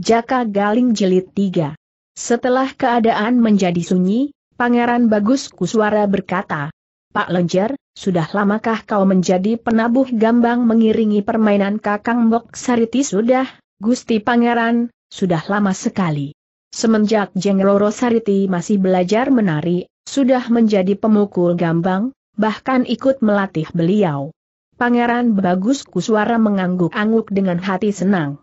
Jaka Galing Jelit 3. Setelah keadaan menjadi sunyi, Pangeran Bagus Kuswara berkata, Pak Lenjer, sudah lamakah kau menjadi penabuh gambang mengiringi permainan Kakang Mok Sariti sudah, Gusti Pangeran, sudah lama sekali. Semenjak Jeng Roro Sariti masih belajar menari, sudah menjadi pemukul gambang, bahkan ikut melatih beliau. Pangeran Bagus Kuswara mengangguk-angguk dengan hati senang.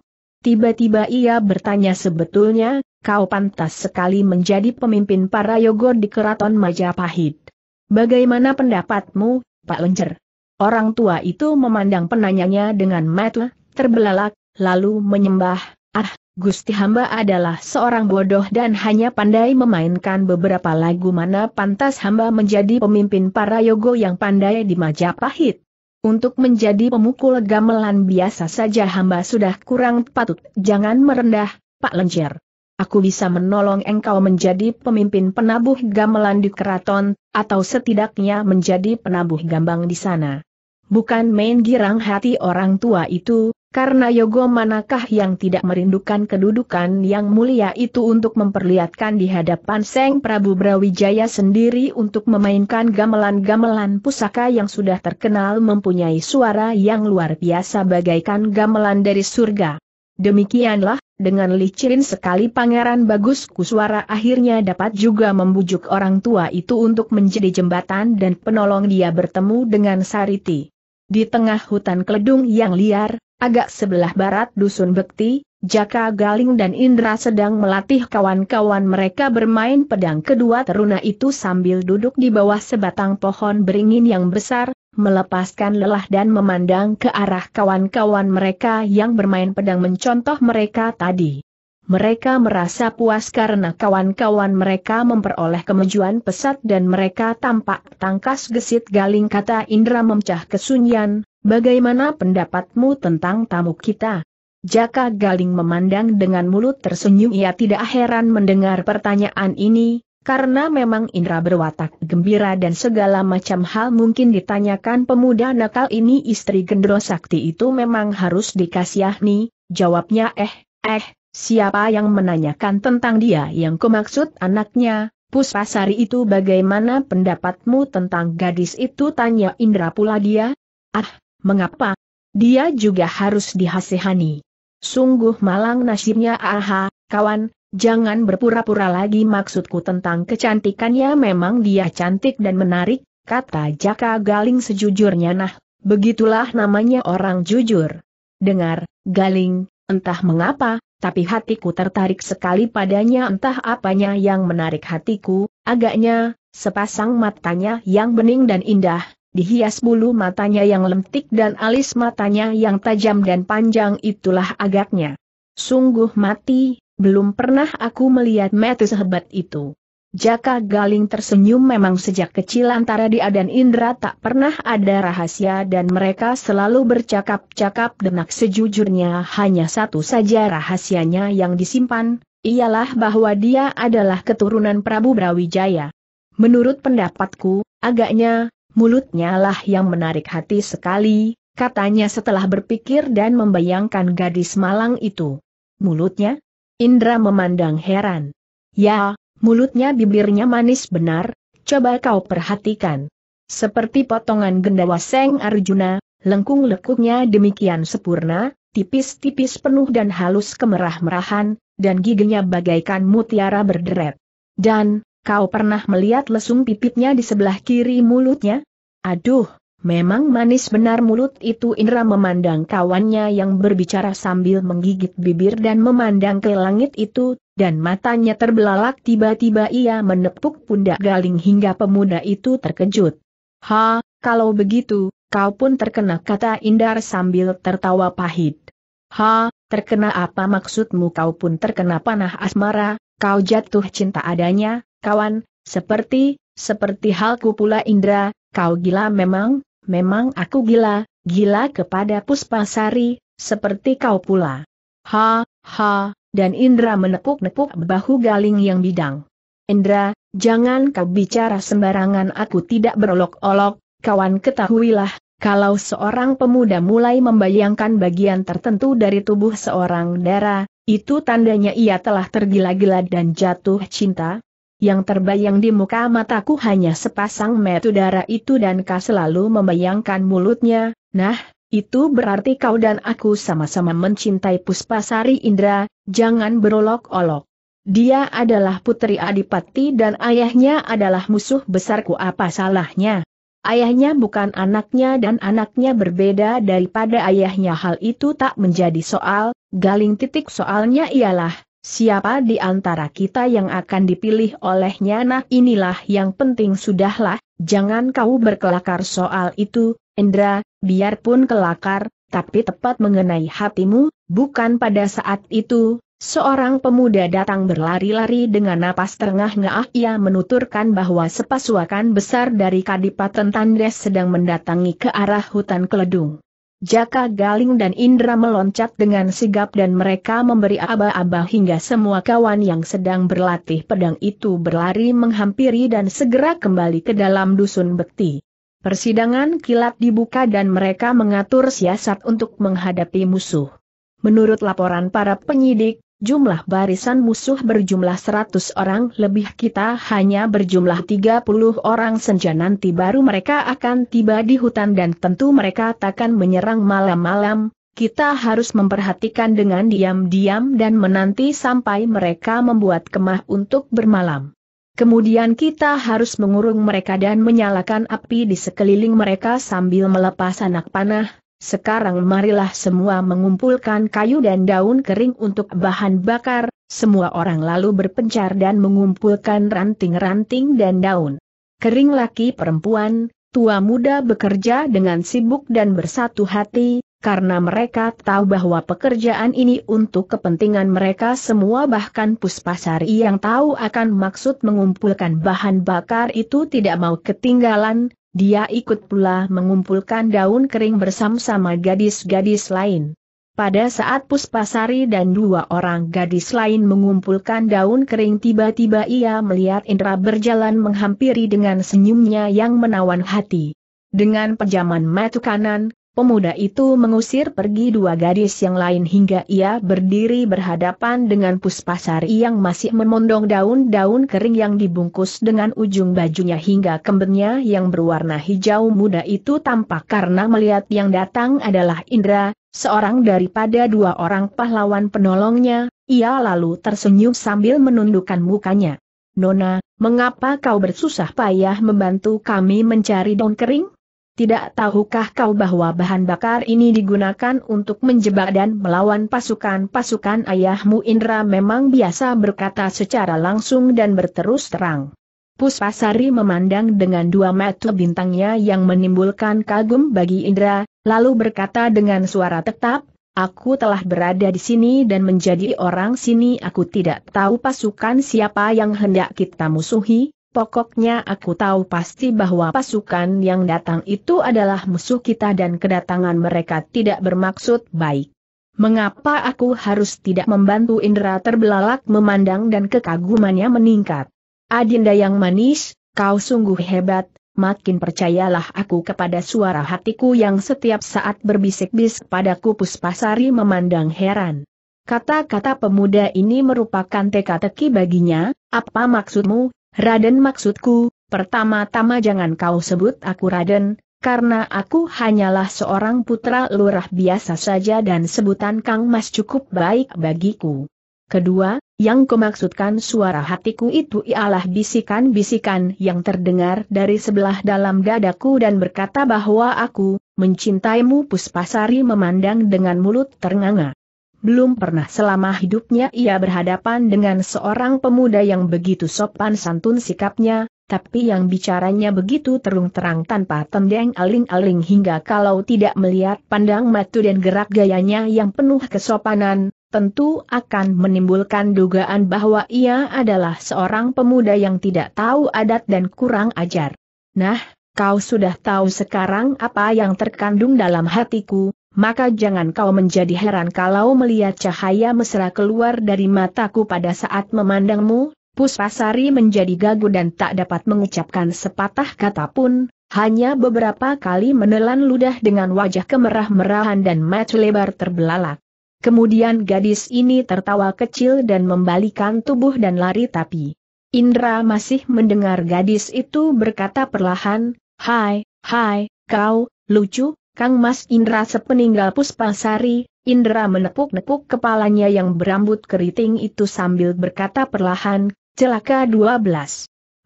Tiba-tiba ia bertanya sebetulnya, kau pantas sekali menjadi pemimpin para yogo di keraton Majapahit. Bagaimana pendapatmu, Pak Lencer? Orang tua itu memandang penanyanya dengan mata terbelalak, lalu menyembah, ah, Gusti hamba adalah seorang bodoh dan hanya pandai memainkan beberapa lagu mana pantas hamba menjadi pemimpin para yogo yang pandai di Majapahit. Untuk menjadi pemukul gamelan biasa saja hamba sudah kurang patut, jangan merendah, Pak Lencer. Aku bisa menolong engkau menjadi pemimpin penabuh gamelan di keraton, atau setidaknya menjadi penabuh gambang di sana. Bukan main girang hati orang tua itu, karena Yogo manakah yang tidak merindukan kedudukan yang mulia itu untuk memperlihatkan di hadapan Seng Prabu Brawijaya sendiri untuk memainkan gamelan-gamelan pusaka yang sudah terkenal mempunyai suara yang luar biasa bagaikan gamelan dari surga. Demikianlah, dengan licin sekali Pangeran Bagus Kuswara akhirnya dapat juga membujuk orang tua itu untuk menjadi jembatan dan penolong dia bertemu dengan Sariti. Di tengah hutan keledung yang liar, Agak sebelah barat Dusun Bekti, Jaka Galing dan Indra sedang melatih kawan-kawan mereka bermain pedang kedua teruna itu sambil duduk di bawah sebatang pohon beringin yang besar, melepaskan lelah dan memandang ke arah kawan-kawan mereka yang bermain pedang mencontoh mereka tadi. Mereka merasa puas karena kawan-kawan mereka memperoleh kemajuan pesat dan mereka tampak tangkas gesit galing kata Indra memecah kesunyian, Bagaimana pendapatmu tentang tamu kita? Jaka Galing memandang dengan mulut tersenyum ia tidak heran mendengar pertanyaan ini, karena memang Indra berwatak gembira dan segala macam hal mungkin ditanyakan pemuda nakal ini istri Gendro Sakti itu memang harus dikasihani, jawabnya eh, eh, siapa yang menanyakan tentang dia yang kumaksud anaknya, Puspasari itu bagaimana pendapatmu tentang gadis itu tanya Indra pula dia? Ah, Mengapa? Dia juga harus dihasihani. Sungguh malang nasibnya aha, kawan, jangan berpura-pura lagi maksudku tentang kecantikannya memang dia cantik dan menarik, kata Jaka Galing sejujurnya nah, begitulah namanya orang jujur. Dengar, Galing, entah mengapa, tapi hatiku tertarik sekali padanya entah apanya yang menarik hatiku, agaknya, sepasang matanya yang bening dan indah, dihias bulu matanya yang lentik dan alis matanya yang tajam dan panjang itulah agaknya. Sungguh mati, belum pernah aku melihat mata sehebat itu. Jaka Galing tersenyum memang sejak kecil antara dia dan Indra tak pernah ada rahasia dan mereka selalu bercakap-cakap denak sejujurnya hanya satu saja rahasianya yang disimpan, ialah bahwa dia adalah keturunan Prabu Brawijaya. Menurut pendapatku, agaknya, mulutnya lah yang menarik hati sekali, katanya setelah berpikir dan membayangkan gadis malang itu. Mulutnya? Indra memandang heran. Ya, mulutnya bibirnya manis benar, coba kau perhatikan. Seperti potongan gendawa Seng Arjuna, lengkung lekuknya demikian sempurna, tipis-tipis penuh dan halus kemerah-merahan, dan giginya bagaikan mutiara berderet. Dan, Kau pernah melihat lesung pipitnya di sebelah kiri mulutnya? Aduh, memang manis benar mulut itu Indra memandang kawannya yang berbicara sambil menggigit bibir dan memandang ke langit itu, dan matanya terbelalak tiba-tiba ia menepuk pundak galing hingga pemuda itu terkejut. Ha, kalau begitu, kau pun terkena kata Indar sambil tertawa pahit. Ha, terkena apa maksudmu kau pun terkena panah asmara, kau jatuh cinta adanya, kawan, seperti, seperti halku pula Indra, kau gila memang, memang aku gila, gila kepada Puspasari, seperti kau pula. Ha, ha, dan Indra menepuk-nepuk bahu galing yang bidang. Indra, jangan kau bicara sembarangan aku tidak berolok-olok, kawan ketahuilah, kalau seorang pemuda mulai membayangkan bagian tertentu dari tubuh seorang dara, itu tandanya ia telah tergila-gila dan jatuh cinta, yang terbayang di muka mataku hanya sepasang metu darah itu dan kau selalu membayangkan mulutnya, nah, itu berarti kau dan aku sama-sama mencintai Puspasari Indra, jangan berolok-olok. Dia adalah putri Adipati dan ayahnya adalah musuh besarku apa salahnya? Ayahnya bukan anaknya dan anaknya berbeda daripada ayahnya hal itu tak menjadi soal, galing titik soalnya ialah, Siapa di antara kita yang akan dipilih olehnya? Nah inilah yang penting sudahlah, jangan kau berkelakar soal itu, Indra, biarpun kelakar, tapi tepat mengenai hatimu, bukan pada saat itu, seorang pemuda datang berlari-lari dengan napas terengah-engah ia menuturkan bahwa sepasukan besar dari Kadipaten Tandes sedang mendatangi ke arah hutan Keledung. Jaka Galing dan Indra meloncat dengan sigap dan mereka memberi aba-aba hingga semua kawan yang sedang berlatih pedang itu berlari menghampiri dan segera kembali ke dalam dusun Bekti. Persidangan kilat dibuka dan mereka mengatur siasat untuk menghadapi musuh. Menurut laporan para penyidik, Jumlah barisan musuh berjumlah 100 orang lebih kita hanya berjumlah 30 orang senja nanti baru mereka akan tiba di hutan dan tentu mereka takkan menyerang malam-malam, kita harus memperhatikan dengan diam-diam dan menanti sampai mereka membuat kemah untuk bermalam. Kemudian kita harus mengurung mereka dan menyalakan api di sekeliling mereka sambil melepas anak panah, sekarang marilah semua mengumpulkan kayu dan daun kering untuk bahan bakar, semua orang lalu berpencar dan mengumpulkan ranting-ranting dan daun. Kering laki perempuan, tua muda bekerja dengan sibuk dan bersatu hati, karena mereka tahu bahwa pekerjaan ini untuk kepentingan mereka semua bahkan Puspasari yang tahu akan maksud mengumpulkan bahan bakar itu tidak mau ketinggalan, dia ikut pula mengumpulkan daun kering bersama-sama gadis-gadis lain. Pada saat Puspasari dan dua orang gadis lain mengumpulkan daun kering tiba-tiba ia melihat Indra berjalan menghampiri dengan senyumnya yang menawan hati. Dengan pejaman matu kanan, Pemuda itu mengusir pergi dua gadis yang lain hingga ia berdiri berhadapan dengan puspasari yang masih memondong daun-daun kering yang dibungkus dengan ujung bajunya hingga kembennya yang berwarna hijau muda itu tampak karena melihat yang datang adalah Indra, seorang daripada dua orang pahlawan penolongnya, ia lalu tersenyum sambil menundukkan mukanya. Nona, mengapa kau bersusah payah membantu kami mencari daun kering? Tidak tahukah kau bahwa bahan bakar ini digunakan untuk menjebak dan melawan pasukan-pasukan ayahmu Indra memang biasa berkata secara langsung dan berterus terang. Puspasari memandang dengan dua mata bintangnya yang menimbulkan kagum bagi Indra, lalu berkata dengan suara tetap, Aku telah berada di sini dan menjadi orang sini aku tidak tahu pasukan siapa yang hendak kita musuhi, Pokoknya aku tahu pasti bahwa pasukan yang datang itu adalah musuh kita dan kedatangan mereka tidak bermaksud baik. Mengapa aku harus tidak membantu Indra terbelalak memandang dan kekagumannya meningkat? Adinda yang manis, kau sungguh hebat, makin percayalah aku kepada suara hatiku yang setiap saat berbisik-bisik kupus Pasari memandang heran. Kata-kata pemuda ini merupakan teka-teki baginya, apa maksudmu, Raden maksudku, pertama-tama jangan kau sebut aku Raden, karena aku hanyalah seorang putra lurah biasa saja dan sebutan Kang Mas cukup baik bagiku. Kedua, yang kumaksudkan suara hatiku itu ialah bisikan-bisikan yang terdengar dari sebelah dalam dadaku dan berkata bahwa aku, mencintaimu Puspasari memandang dengan mulut ternganga. Belum pernah selama hidupnya ia berhadapan dengan seorang pemuda yang begitu sopan santun sikapnya, tapi yang bicaranya begitu terung-terang tanpa tendeng aling-aling hingga kalau tidak melihat pandang matu dan gerak gayanya yang penuh kesopanan, tentu akan menimbulkan dugaan bahwa ia adalah seorang pemuda yang tidak tahu adat dan kurang ajar. Nah, kau sudah tahu sekarang apa yang terkandung dalam hatiku, maka jangan kau menjadi heran kalau melihat cahaya mesra keluar dari mataku pada saat memandangmu, Puspasari menjadi gagu dan tak dapat mengucapkan sepatah kata pun, hanya beberapa kali menelan ludah dengan wajah kemerah-merahan dan mata lebar terbelalak. Kemudian gadis ini tertawa kecil dan membalikan tubuh dan lari tapi. Indra masih mendengar gadis itu berkata perlahan, Hai, hai, kau, lucu, Kang Mas Indra sepeninggal Puspasari, Indra menepuk-nepuk kepalanya yang berambut keriting itu sambil berkata perlahan, celaka 12.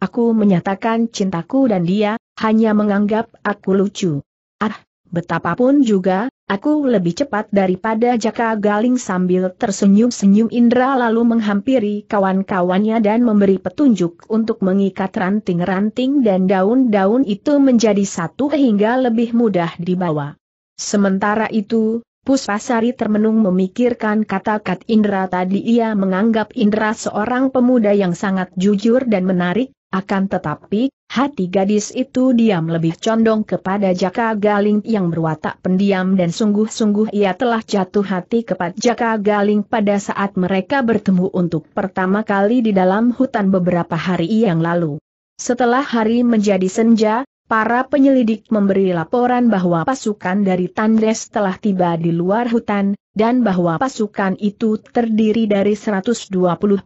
Aku menyatakan cintaku dan dia, hanya menganggap aku lucu. Ah, Betapapun juga, aku lebih cepat daripada Jaka Galing sambil tersenyum-senyum Indra lalu menghampiri kawan-kawannya dan memberi petunjuk untuk mengikat ranting-ranting dan daun-daun itu menjadi satu hingga lebih mudah dibawa. Sementara itu, Puspasari termenung memikirkan kata-kata Indra tadi ia menganggap Indra seorang pemuda yang sangat jujur dan menarik, akan tetapi, hati gadis itu diam lebih condong kepada Jaka Galing yang berwatak pendiam dan sungguh-sungguh ia telah jatuh hati kepada Jaka Galing pada saat mereka bertemu untuk pertama kali di dalam hutan beberapa hari yang lalu. Setelah hari menjadi senja, Para penyelidik memberi laporan bahwa pasukan dari Tandes telah tiba di luar hutan, dan bahwa pasukan itu terdiri dari 120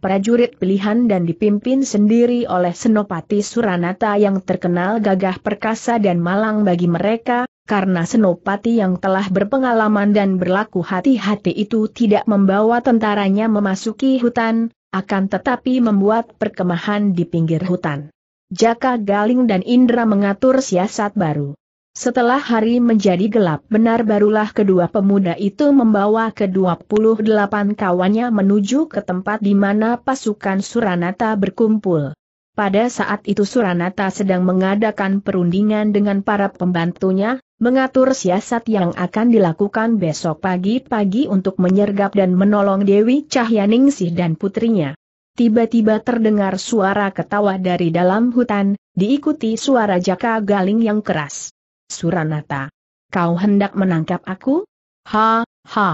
prajurit pilihan dan dipimpin sendiri oleh Senopati Suranata yang terkenal gagah perkasa dan malang bagi mereka, karena Senopati yang telah berpengalaman dan berlaku hati-hati itu tidak membawa tentaranya memasuki hutan, akan tetapi membuat perkemahan di pinggir hutan. Jaka Galing dan Indra mengatur siasat baru. Setelah hari menjadi gelap benar barulah kedua pemuda itu membawa ke-28 kawannya menuju ke tempat di mana pasukan Suranata berkumpul. Pada saat itu Suranata sedang mengadakan perundingan dengan para pembantunya, mengatur siasat yang akan dilakukan besok pagi-pagi untuk menyergap dan menolong Dewi Cahyaningsih dan putrinya tiba-tiba terdengar suara ketawa dari dalam hutan, diikuti suara jaka galing yang keras. Suranata. Kau hendak menangkap aku? Ha, ha.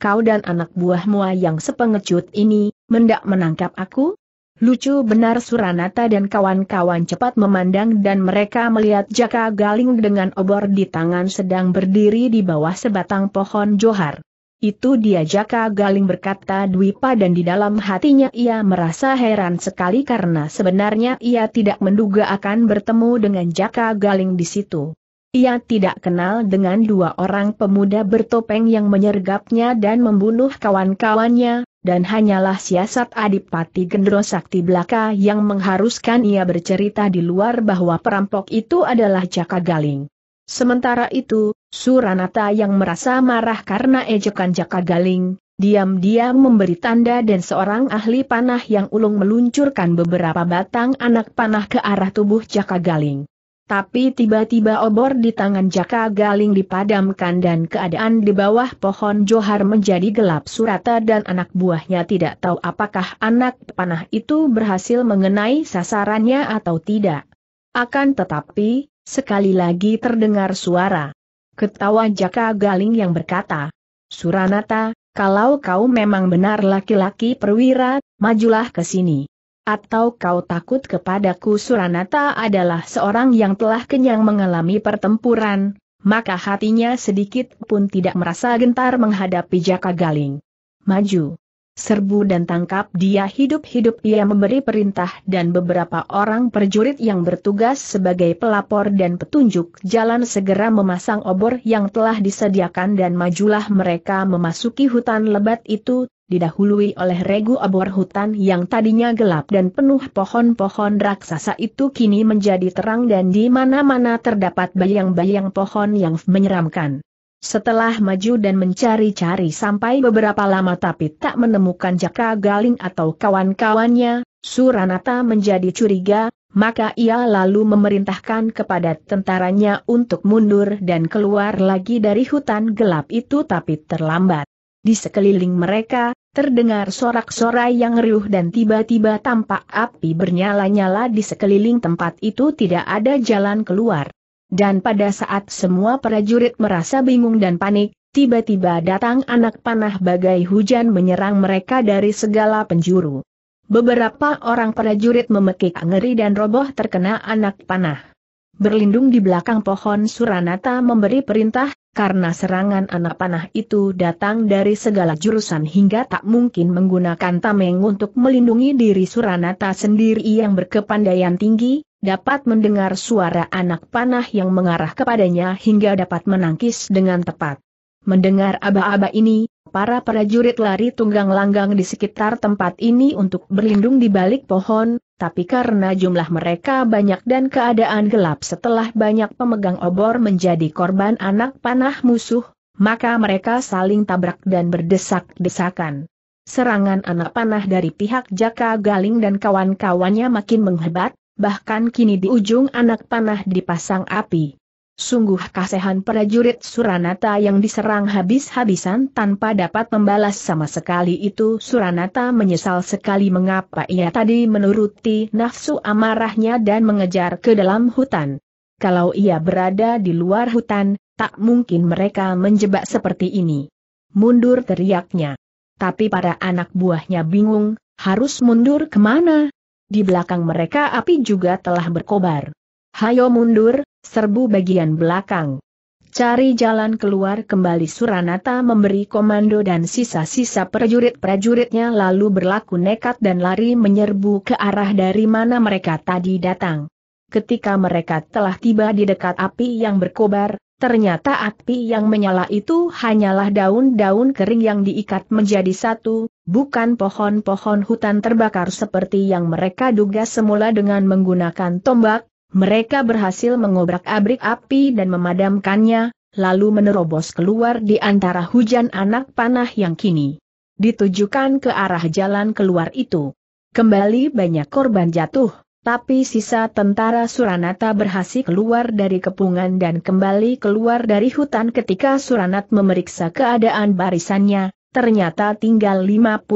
Kau dan anak buahmu yang sepengecut ini, mendak menangkap aku? Lucu benar Suranata dan kawan-kawan cepat memandang dan mereka melihat jaka galing dengan obor di tangan sedang berdiri di bawah sebatang pohon johar. Itu dia Jaka Galing berkata Dwipa dan di dalam hatinya ia merasa heran sekali karena sebenarnya ia tidak menduga akan bertemu dengan Jaka Galing di situ. Ia tidak kenal dengan dua orang pemuda bertopeng yang menyergapnya dan membunuh kawan-kawannya, dan hanyalah siasat Adipati Gendro Sakti Belaka yang mengharuskan ia bercerita di luar bahwa perampok itu adalah Jaka Galing. Sementara itu, Suranata yang merasa marah karena ejekan Jaka Galing, diam-diam memberi tanda dan seorang ahli panah yang ulung meluncurkan beberapa batang anak panah ke arah tubuh Jaka Galing. Tapi tiba-tiba obor di tangan Jaka Galing dipadamkan dan keadaan di bawah pohon Johar menjadi gelap surata dan anak buahnya tidak tahu apakah anak panah itu berhasil mengenai sasarannya atau tidak. Akan tetapi, Sekali lagi terdengar suara. Ketawa Jaka Galing yang berkata, Suranata, kalau kau memang benar laki-laki perwira, majulah ke sini. Atau kau takut kepadaku Suranata adalah seorang yang telah kenyang mengalami pertempuran, maka hatinya sedikit pun tidak merasa gentar menghadapi Jaka Galing. Maju serbu dan tangkap dia hidup-hidup ia memberi perintah dan beberapa orang perjurit yang bertugas sebagai pelapor dan petunjuk jalan segera memasang obor yang telah disediakan dan majulah mereka memasuki hutan lebat itu, didahului oleh regu obor hutan yang tadinya gelap dan penuh pohon-pohon raksasa itu kini menjadi terang dan di mana-mana terdapat bayang-bayang pohon yang menyeramkan. Setelah maju dan mencari-cari sampai beberapa lama tapi tak menemukan Jaka Galing atau kawan-kawannya, Suranata menjadi curiga, maka ia lalu memerintahkan kepada tentaranya untuk mundur dan keluar lagi dari hutan gelap itu tapi terlambat. Di sekeliling mereka, terdengar sorak-sorai yang riuh dan tiba-tiba tampak api bernyala-nyala di sekeliling tempat itu tidak ada jalan keluar. Dan pada saat semua prajurit merasa bingung dan panik, tiba-tiba datang anak panah bagai hujan menyerang mereka dari segala penjuru. Beberapa orang prajurit memekik ngeri dan roboh terkena anak panah. Berlindung di belakang pohon Suranata memberi perintah, karena serangan anak panah itu datang dari segala jurusan hingga tak mungkin menggunakan tameng untuk melindungi diri Suranata sendiri yang berkepandaian tinggi, dapat mendengar suara anak panah yang mengarah kepadanya hingga dapat menangkis dengan tepat. Mendengar aba-aba ini, Para prajurit lari tunggang langgang di sekitar tempat ini untuk berlindung di balik pohon, tapi karena jumlah mereka banyak dan keadaan gelap setelah banyak pemegang obor menjadi korban anak panah musuh, maka mereka saling tabrak dan berdesak-desakan. Serangan anak panah dari pihak Jaka Galing dan kawan-kawannya makin menghebat, bahkan kini di ujung anak panah dipasang api. Sungguh kasehan prajurit Suranata yang diserang habis-habisan tanpa dapat membalas sama sekali itu Suranata menyesal sekali mengapa ia tadi menuruti nafsu amarahnya dan mengejar ke dalam hutan. Kalau ia berada di luar hutan, tak mungkin mereka menjebak seperti ini. Mundur teriaknya. Tapi para anak buahnya bingung, harus mundur kemana? Di belakang mereka api juga telah berkobar. Hayo mundur, serbu bagian belakang. Cari jalan keluar kembali Suranata memberi komando dan sisa-sisa prajurit-prajuritnya lalu berlaku nekat dan lari menyerbu ke arah dari mana mereka tadi datang. Ketika mereka telah tiba di dekat api yang berkobar, ternyata api yang menyala itu hanyalah daun-daun kering yang diikat menjadi satu, bukan pohon-pohon hutan terbakar seperti yang mereka duga semula dengan menggunakan tombak, mereka berhasil mengobrak-abrik api dan memadamkannya, lalu menerobos keluar di antara hujan anak panah yang kini ditujukan ke arah jalan keluar itu. Kembali banyak korban jatuh, tapi sisa tentara Suranata berhasil keluar dari kepungan dan kembali keluar dari hutan ketika Suranat memeriksa keadaan barisannya, ternyata tinggal 57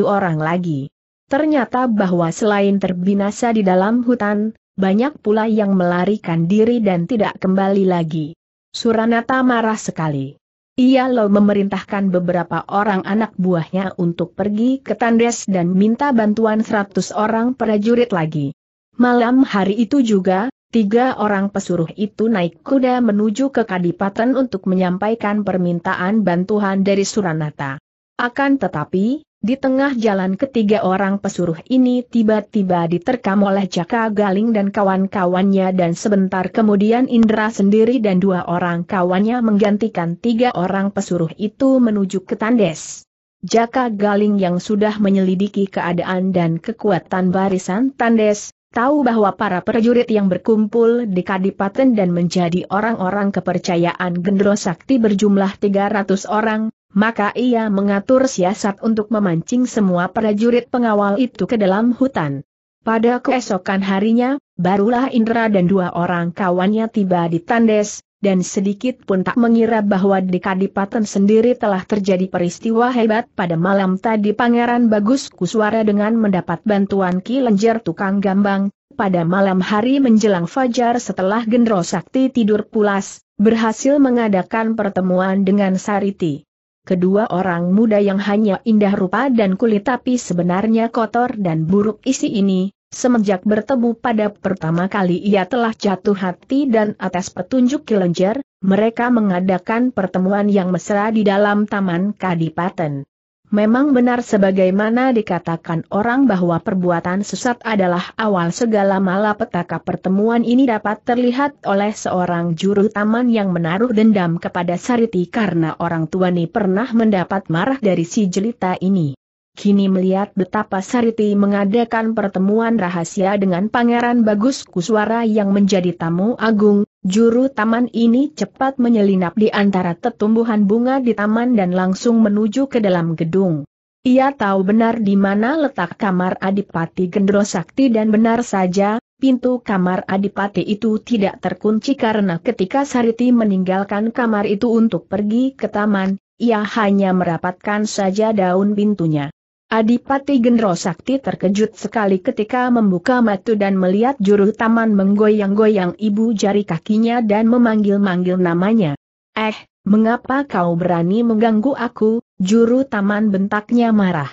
orang lagi. Ternyata bahwa selain terbinasa di dalam hutan, banyak pula yang melarikan diri dan tidak kembali lagi. Suranata marah sekali. Ia lalu memerintahkan beberapa orang anak buahnya untuk pergi ke Tandes dan minta bantuan seratus orang prajurit lagi. Malam hari itu juga, tiga orang pesuruh itu naik kuda menuju ke Kadipaten untuk menyampaikan permintaan bantuan dari Suranata. Akan tetapi, di tengah jalan ketiga orang pesuruh ini tiba-tiba diterkam oleh Jaka Galing dan kawan-kawannya dan sebentar kemudian Indra sendiri dan dua orang kawannya menggantikan tiga orang pesuruh itu menuju ke Tandes. Jaka Galing yang sudah menyelidiki keadaan dan kekuatan barisan Tandes, tahu bahwa para prajurit yang berkumpul di Kadipaten dan menjadi orang-orang kepercayaan Gendro Sakti berjumlah 300 orang, maka ia mengatur siasat untuk memancing semua prajurit pengawal itu ke dalam hutan. Pada keesokan harinya, barulah Indra dan dua orang kawannya tiba di Tandes, dan sedikit pun tak mengira bahwa di Kadipaten sendiri telah terjadi peristiwa hebat pada malam tadi Pangeran Bagus Kuswara dengan mendapat bantuan Ki Lenjer Tukang Gambang, pada malam hari menjelang fajar setelah Gendro Sakti tidur pulas, berhasil mengadakan pertemuan dengan Sariti kedua orang muda yang hanya indah rupa dan kulit tapi sebenarnya kotor dan buruk isi ini, semenjak bertemu pada pertama kali ia telah jatuh hati dan atas petunjuk Kilenjer, mereka mengadakan pertemuan yang mesra di dalam Taman Kadipaten. Memang benar sebagaimana dikatakan orang bahwa perbuatan sesat adalah awal segala malapetaka pertemuan ini dapat terlihat oleh seorang juru taman yang menaruh dendam kepada Sariti karena orang tuani pernah mendapat marah dari si jelita ini. Kini melihat betapa Sariti mengadakan pertemuan rahasia dengan Pangeran Bagus Kuswara yang menjadi tamu agung, Juru taman ini cepat menyelinap di antara tetumbuhan bunga di taman dan langsung menuju ke dalam gedung. Ia tahu benar di mana letak kamar Adipati Gendro Sakti dan benar saja, pintu kamar Adipati itu tidak terkunci karena ketika Sariti meninggalkan kamar itu untuk pergi ke taman, ia hanya merapatkan saja daun pintunya. Adipati Gendro Sakti terkejut sekali ketika membuka mata dan melihat juru taman menggoyang-goyang ibu jari kakinya dan memanggil-manggil namanya. Eh, mengapa kau berani mengganggu aku, juru taman bentaknya marah.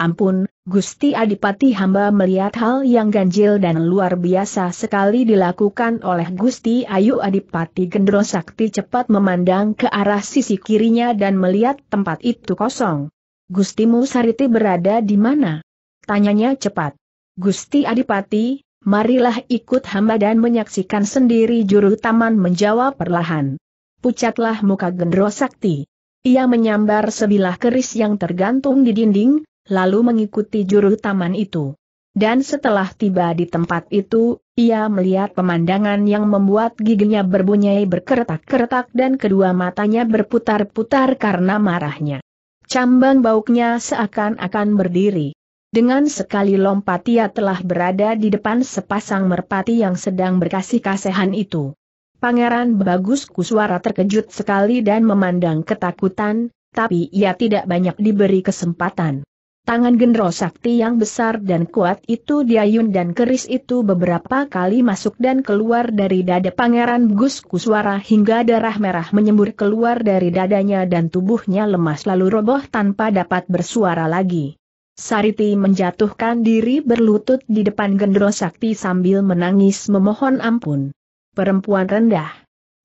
Ampun, Gusti Adipati hamba melihat hal yang ganjil dan luar biasa sekali dilakukan oleh Gusti Ayu Adipati Gendro Sakti cepat memandang ke arah sisi kirinya dan melihat tempat itu kosong. Gustimu Sariti berada di mana? Tanyanya cepat. Gusti Adipati, marilah ikut hamba dan menyaksikan sendiri juru taman menjawab perlahan. Pucatlah muka Gendro Sakti. Ia menyambar sebilah keris yang tergantung di dinding, lalu mengikuti juru taman itu. Dan setelah tiba di tempat itu, ia melihat pemandangan yang membuat giginya berbunyi berkeretak-keretak dan kedua matanya berputar-putar karena marahnya. Cambang bauknya seakan-akan berdiri. Dengan sekali lompat ia telah berada di depan sepasang merpati yang sedang berkasih kasihan itu. Pangeran Bagus Kuswara terkejut sekali dan memandang ketakutan, tapi ia tidak banyak diberi kesempatan. Tangan gendro sakti yang besar dan kuat itu diayun dan keris itu beberapa kali masuk dan keluar dari dada pangeran Gus Kuswara hingga darah merah menyembur keluar dari dadanya dan tubuhnya lemas lalu roboh tanpa dapat bersuara lagi. Sariti menjatuhkan diri berlutut di depan gendro sakti sambil menangis memohon ampun. Perempuan rendah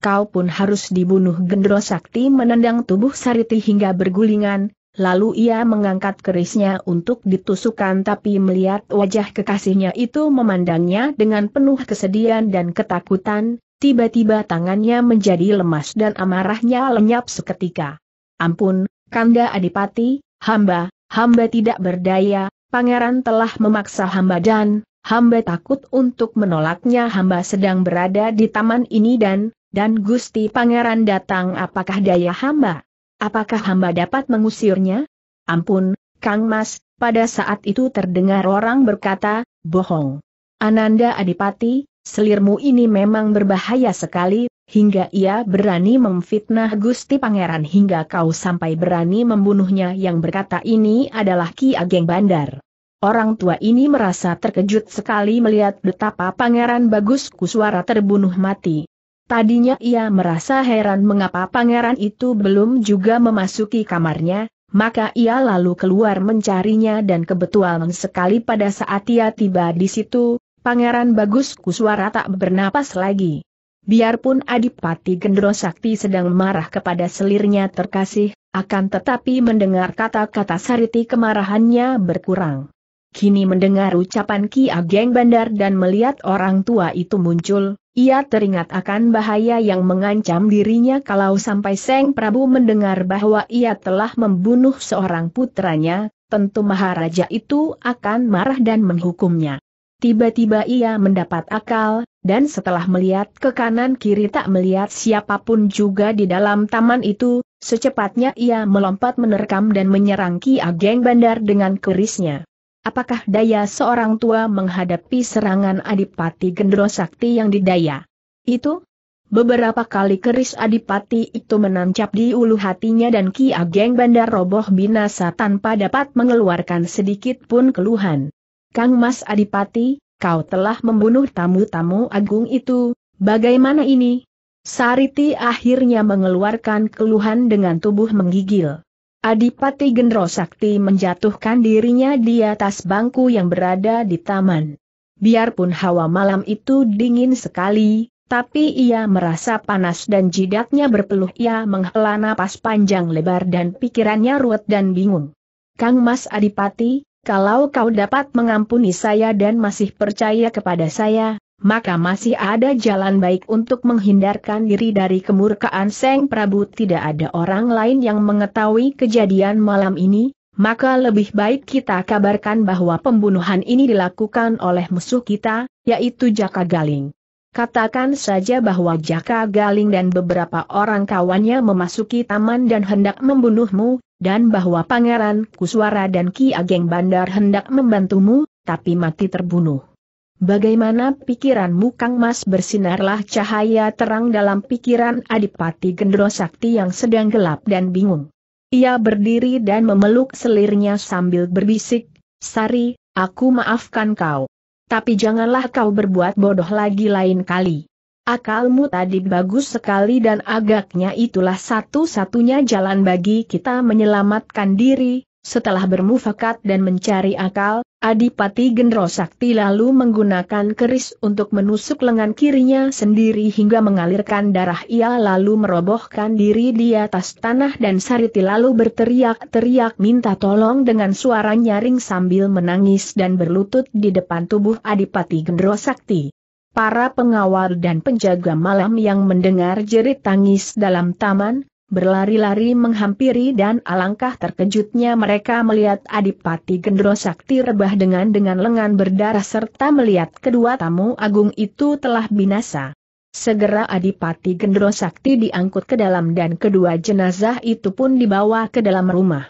kau pun harus dibunuh Gendro Sakti menendang tubuh Sariti hingga bergulingan, Lalu ia mengangkat kerisnya untuk ditusukkan tapi melihat wajah kekasihnya itu memandangnya dengan penuh kesedihan dan ketakutan, tiba-tiba tangannya menjadi lemas dan amarahnya lenyap seketika. Ampun, Kanda Adipati, hamba, hamba tidak berdaya, pangeran telah memaksa hamba dan, hamba takut untuk menolaknya hamba sedang berada di taman ini dan, dan Gusti Pangeran datang apakah daya hamba? Apakah hamba dapat mengusirnya? Ampun, Kang Mas, pada saat itu terdengar orang berkata, bohong. Ananda Adipati, selirmu ini memang berbahaya sekali, hingga ia berani memfitnah Gusti Pangeran hingga kau sampai berani membunuhnya yang berkata ini adalah Ki Ageng Bandar. Orang tua ini merasa terkejut sekali melihat betapa Pangeran Bagus Kuswara terbunuh mati. Tadinya ia merasa heran mengapa pangeran itu belum juga memasuki kamarnya, maka ia lalu keluar mencarinya dan kebetulan sekali pada saat ia tiba di situ, pangeran Bagus Kuswara tak bernapas lagi. Biarpun Adipati Gendro Sakti sedang marah kepada selirnya terkasih, akan tetapi mendengar kata-kata Sariti kemarahannya berkurang. Kini mendengar ucapan Ki Ageng Bandar dan melihat orang tua itu muncul, ia teringat akan bahaya yang mengancam dirinya kalau sampai Seng Prabu mendengar bahwa ia telah membunuh seorang putranya, tentu Maharaja itu akan marah dan menghukumnya. Tiba-tiba ia mendapat akal, dan setelah melihat ke kanan kiri tak melihat siapapun juga di dalam taman itu, secepatnya ia melompat menerkam dan menyerang Ki Ageng Bandar dengan kerisnya. Apakah daya seorang tua menghadapi serangan Adipati Gendro Sakti yang didaya? Itu? Beberapa kali keris Adipati itu menancap di ulu hatinya dan Ki Ageng Bandar roboh binasa tanpa dapat mengeluarkan sedikit pun keluhan. Kang Mas Adipati, kau telah membunuh tamu-tamu agung itu, bagaimana ini? Sariti akhirnya mengeluarkan keluhan dengan tubuh menggigil. Adipati Gendro Sakti menjatuhkan dirinya di atas bangku yang berada di taman. Biarpun hawa malam itu dingin sekali, tapi ia merasa panas dan jidatnya berpeluh ia menghela napas panjang lebar dan pikirannya ruwet dan bingung. Kang Mas Adipati, kalau kau dapat mengampuni saya dan masih percaya kepada saya, maka masih ada jalan baik untuk menghindarkan diri dari kemurkaan Seng Prabu. Tidak ada orang lain yang mengetahui kejadian malam ini, maka lebih baik kita kabarkan bahwa pembunuhan ini dilakukan oleh musuh kita, yaitu Jaka Galing. Katakan saja bahwa Jaka Galing dan beberapa orang kawannya memasuki taman dan hendak membunuhmu, dan bahwa Pangeran Kuswara dan Ki Ageng Bandar hendak membantumu, tapi mati terbunuh. Bagaimana pikiranmu Kang Mas bersinarlah cahaya terang dalam pikiran Adipati Gendro Sakti yang sedang gelap dan bingung. Ia berdiri dan memeluk selirnya sambil berbisik, Sari, aku maafkan kau. Tapi janganlah kau berbuat bodoh lagi lain kali. Akalmu tadi bagus sekali dan agaknya itulah satu-satunya jalan bagi kita menyelamatkan diri, setelah bermufakat dan mencari akal, Adipati Gendro Sakti lalu menggunakan keris untuk menusuk lengan kirinya sendiri hingga mengalirkan darah ia lalu merobohkan diri di atas tanah dan Sariti lalu berteriak-teriak minta tolong dengan suara nyaring sambil menangis dan berlutut di depan tubuh Adipati Gendro Sakti. Para pengawal dan penjaga malam yang mendengar jerit tangis dalam taman, berlari-lari menghampiri dan alangkah terkejutnya mereka melihat Adipati Gendro Sakti rebah dengan dengan lengan berdarah serta melihat kedua tamu agung itu telah binasa. Segera Adipati Gendro Sakti diangkut ke dalam dan kedua jenazah itu pun dibawa ke dalam rumah.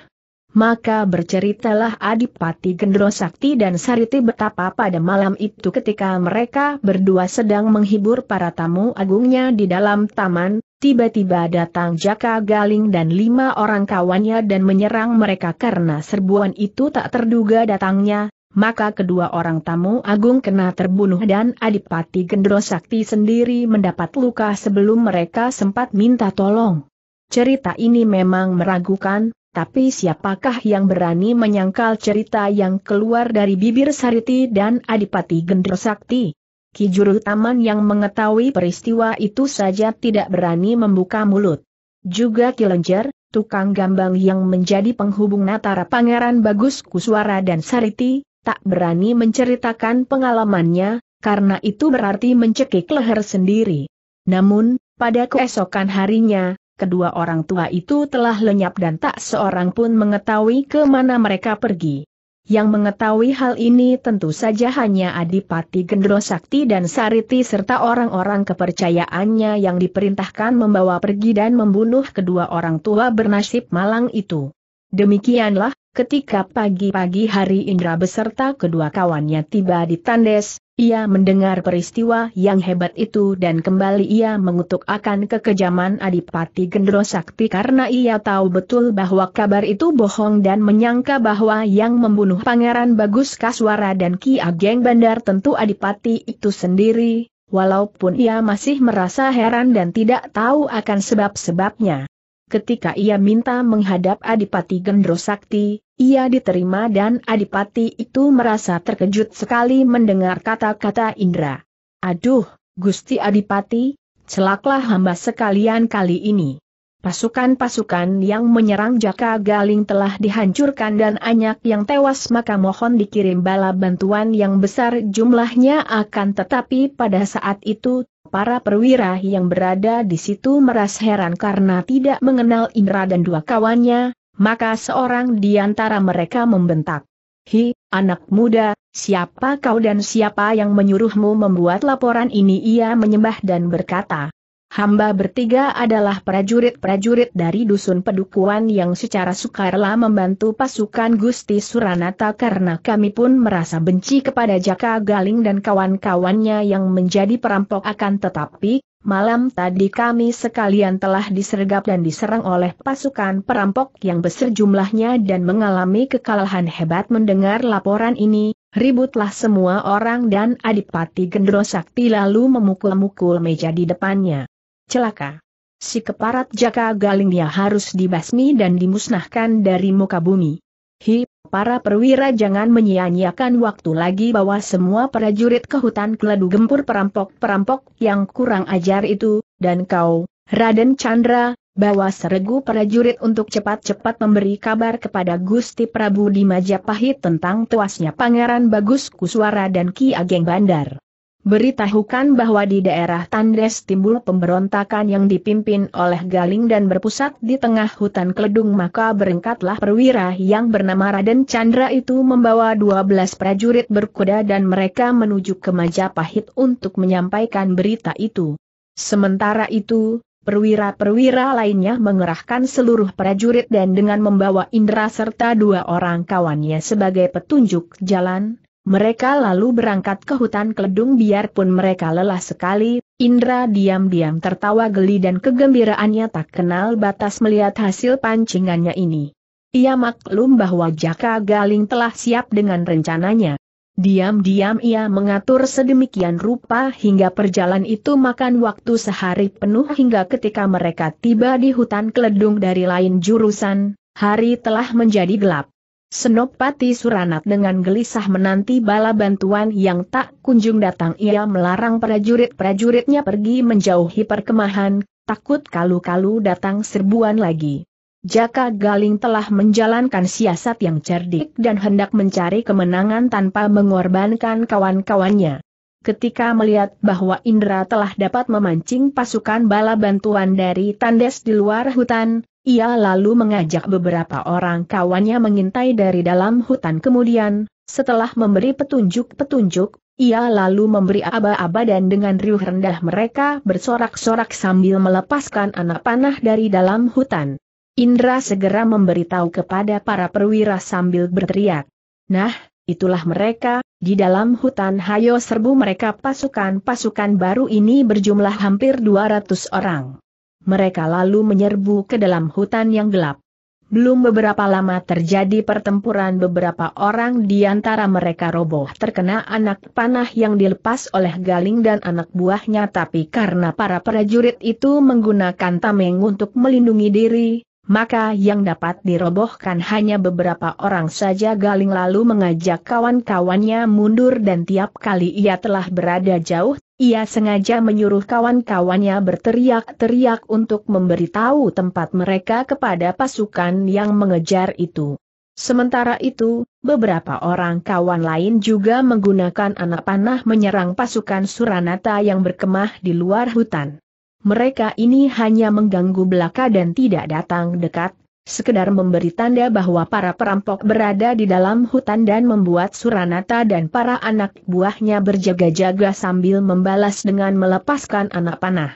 Maka berceritalah Adipati Gendro Sakti dan Sariti betapa pada malam itu ketika mereka berdua sedang menghibur para tamu agungnya di dalam taman, Tiba-tiba datang Jaka Galing dan lima orang kawannya dan menyerang mereka karena serbuan itu tak terduga datangnya, maka kedua orang tamu agung kena terbunuh dan Adipati Gendro Sakti sendiri mendapat luka sebelum mereka sempat minta tolong. Cerita ini memang meragukan, tapi siapakah yang berani menyangkal cerita yang keluar dari bibir Sariti dan Adipati Gendro Sakti? Kijuru Taman yang mengetahui peristiwa itu saja tidak berani membuka mulut. Juga Kilenjer, tukang gambang yang menjadi penghubung antara Pangeran Bagus Kuswara dan Sariti, tak berani menceritakan pengalamannya, karena itu berarti mencekik leher sendiri. Namun, pada keesokan harinya, kedua orang tua itu telah lenyap dan tak seorang pun mengetahui kemana mereka pergi. Yang mengetahui hal ini tentu saja hanya Adipati Gendro Sakti dan Sariti serta orang-orang kepercayaannya yang diperintahkan membawa pergi dan membunuh kedua orang tua bernasib malang itu. Demikianlah, Ketika pagi-pagi hari Indra beserta kedua kawannya tiba di Tandes, ia mendengar peristiwa yang hebat itu dan kembali ia mengutuk akan kekejaman Adipati Gendro Sakti karena ia tahu betul bahwa kabar itu bohong dan menyangka bahwa yang membunuh Pangeran Bagus Kaswara dan Ki Ageng Bandar tentu Adipati itu sendiri, walaupun ia masih merasa heran dan tidak tahu akan sebab-sebabnya. Ketika ia minta menghadap Adipati Gendro Sakti, ia diterima dan Adipati itu merasa terkejut sekali mendengar kata-kata Indra. Aduh, Gusti Adipati, celaklah hamba sekalian kali ini. Pasukan-pasukan yang menyerang Jaka Galing telah dihancurkan dan banyak yang tewas maka mohon dikirim bala bantuan yang besar jumlahnya akan tetapi pada saat itu para perwira yang berada di situ merasa heran karena tidak mengenal Indra dan dua kawannya, maka seorang di antara mereka membentak. Hi, anak muda, siapa kau dan siapa yang menyuruhmu membuat laporan ini? Ia menyembah dan berkata, Hamba bertiga adalah prajurit-prajurit dari dusun pedukuan yang secara sukarela membantu pasukan Gusti Suranata karena kami pun merasa benci kepada Jaka Galing dan kawan-kawannya yang menjadi perampok akan tetapi, malam tadi kami sekalian telah disergap dan diserang oleh pasukan perampok yang besar jumlahnya dan mengalami kekalahan hebat mendengar laporan ini, Ributlah semua orang dan Adipati Gendro Sakti lalu memukul-mukul meja di depannya celaka. Si keparat jaka galing dia harus dibasmi dan dimusnahkan dari muka bumi. Hi, para perwira jangan menyia-nyiakan waktu lagi bahwa semua prajurit ke hutan keledu gempur perampok-perampok yang kurang ajar itu, dan kau, Raden Chandra, bawa seregu prajurit untuk cepat-cepat memberi kabar kepada Gusti Prabu di Majapahit tentang tuasnya Pangeran Bagus Kuswara dan Ki Ageng Bandar. Beritahukan bahwa di daerah Tandes timbul pemberontakan yang dipimpin oleh Galing dan berpusat di tengah hutan Kledung maka berangkatlah perwira yang bernama Raden Chandra itu membawa 12 prajurit berkuda dan mereka menuju ke Majapahit untuk menyampaikan berita itu. Sementara itu, perwira-perwira lainnya mengerahkan seluruh prajurit dan dengan membawa Indra serta dua orang kawannya sebagai petunjuk jalan, mereka lalu berangkat ke hutan Kledung biarpun mereka lelah sekali, Indra diam-diam tertawa geli dan kegembiraannya tak kenal batas melihat hasil pancingannya ini. Ia maklum bahwa Jaka Galing telah siap dengan rencananya. Diam-diam ia mengatur sedemikian rupa hingga perjalanan itu makan waktu sehari penuh hingga ketika mereka tiba di hutan Kledung dari lain jurusan, hari telah menjadi gelap. Senopati Suranat dengan gelisah menanti bala bantuan yang tak kunjung datang ia melarang prajurit-prajuritnya pergi menjauhi perkemahan, takut kalu-kalu datang serbuan lagi. Jaka Galing telah menjalankan siasat yang cerdik dan hendak mencari kemenangan tanpa mengorbankan kawan-kawannya. Ketika melihat bahwa Indra telah dapat memancing pasukan bala bantuan dari tandes di luar hutan, ia lalu mengajak beberapa orang kawannya mengintai dari dalam hutan kemudian, setelah memberi petunjuk-petunjuk, ia lalu memberi aba-aba dan dengan riuh rendah mereka bersorak-sorak sambil melepaskan anak panah dari dalam hutan. Indra segera memberitahu kepada para perwira sambil berteriak. Nah, itulah mereka, di dalam hutan hayo serbu mereka pasukan-pasukan baru ini berjumlah hampir 200 orang mereka lalu menyerbu ke dalam hutan yang gelap. Belum beberapa lama terjadi pertempuran beberapa orang di antara mereka roboh terkena anak panah yang dilepas oleh Galing dan anak buahnya tapi karena para prajurit itu menggunakan tameng untuk melindungi diri, maka yang dapat dirobohkan hanya beberapa orang saja Galing lalu mengajak kawan-kawannya mundur dan tiap kali ia telah berada jauh ia sengaja menyuruh kawan-kawannya berteriak-teriak untuk memberitahu tempat mereka kepada pasukan yang mengejar itu. Sementara itu, beberapa orang kawan lain juga menggunakan anak panah menyerang pasukan Suranata yang berkemah di luar hutan. Mereka ini hanya mengganggu belaka dan tidak datang dekat, sekedar memberi tanda bahwa para perampok berada di dalam hutan dan membuat Suranata dan para anak buahnya berjaga-jaga sambil membalas dengan melepaskan anak panah.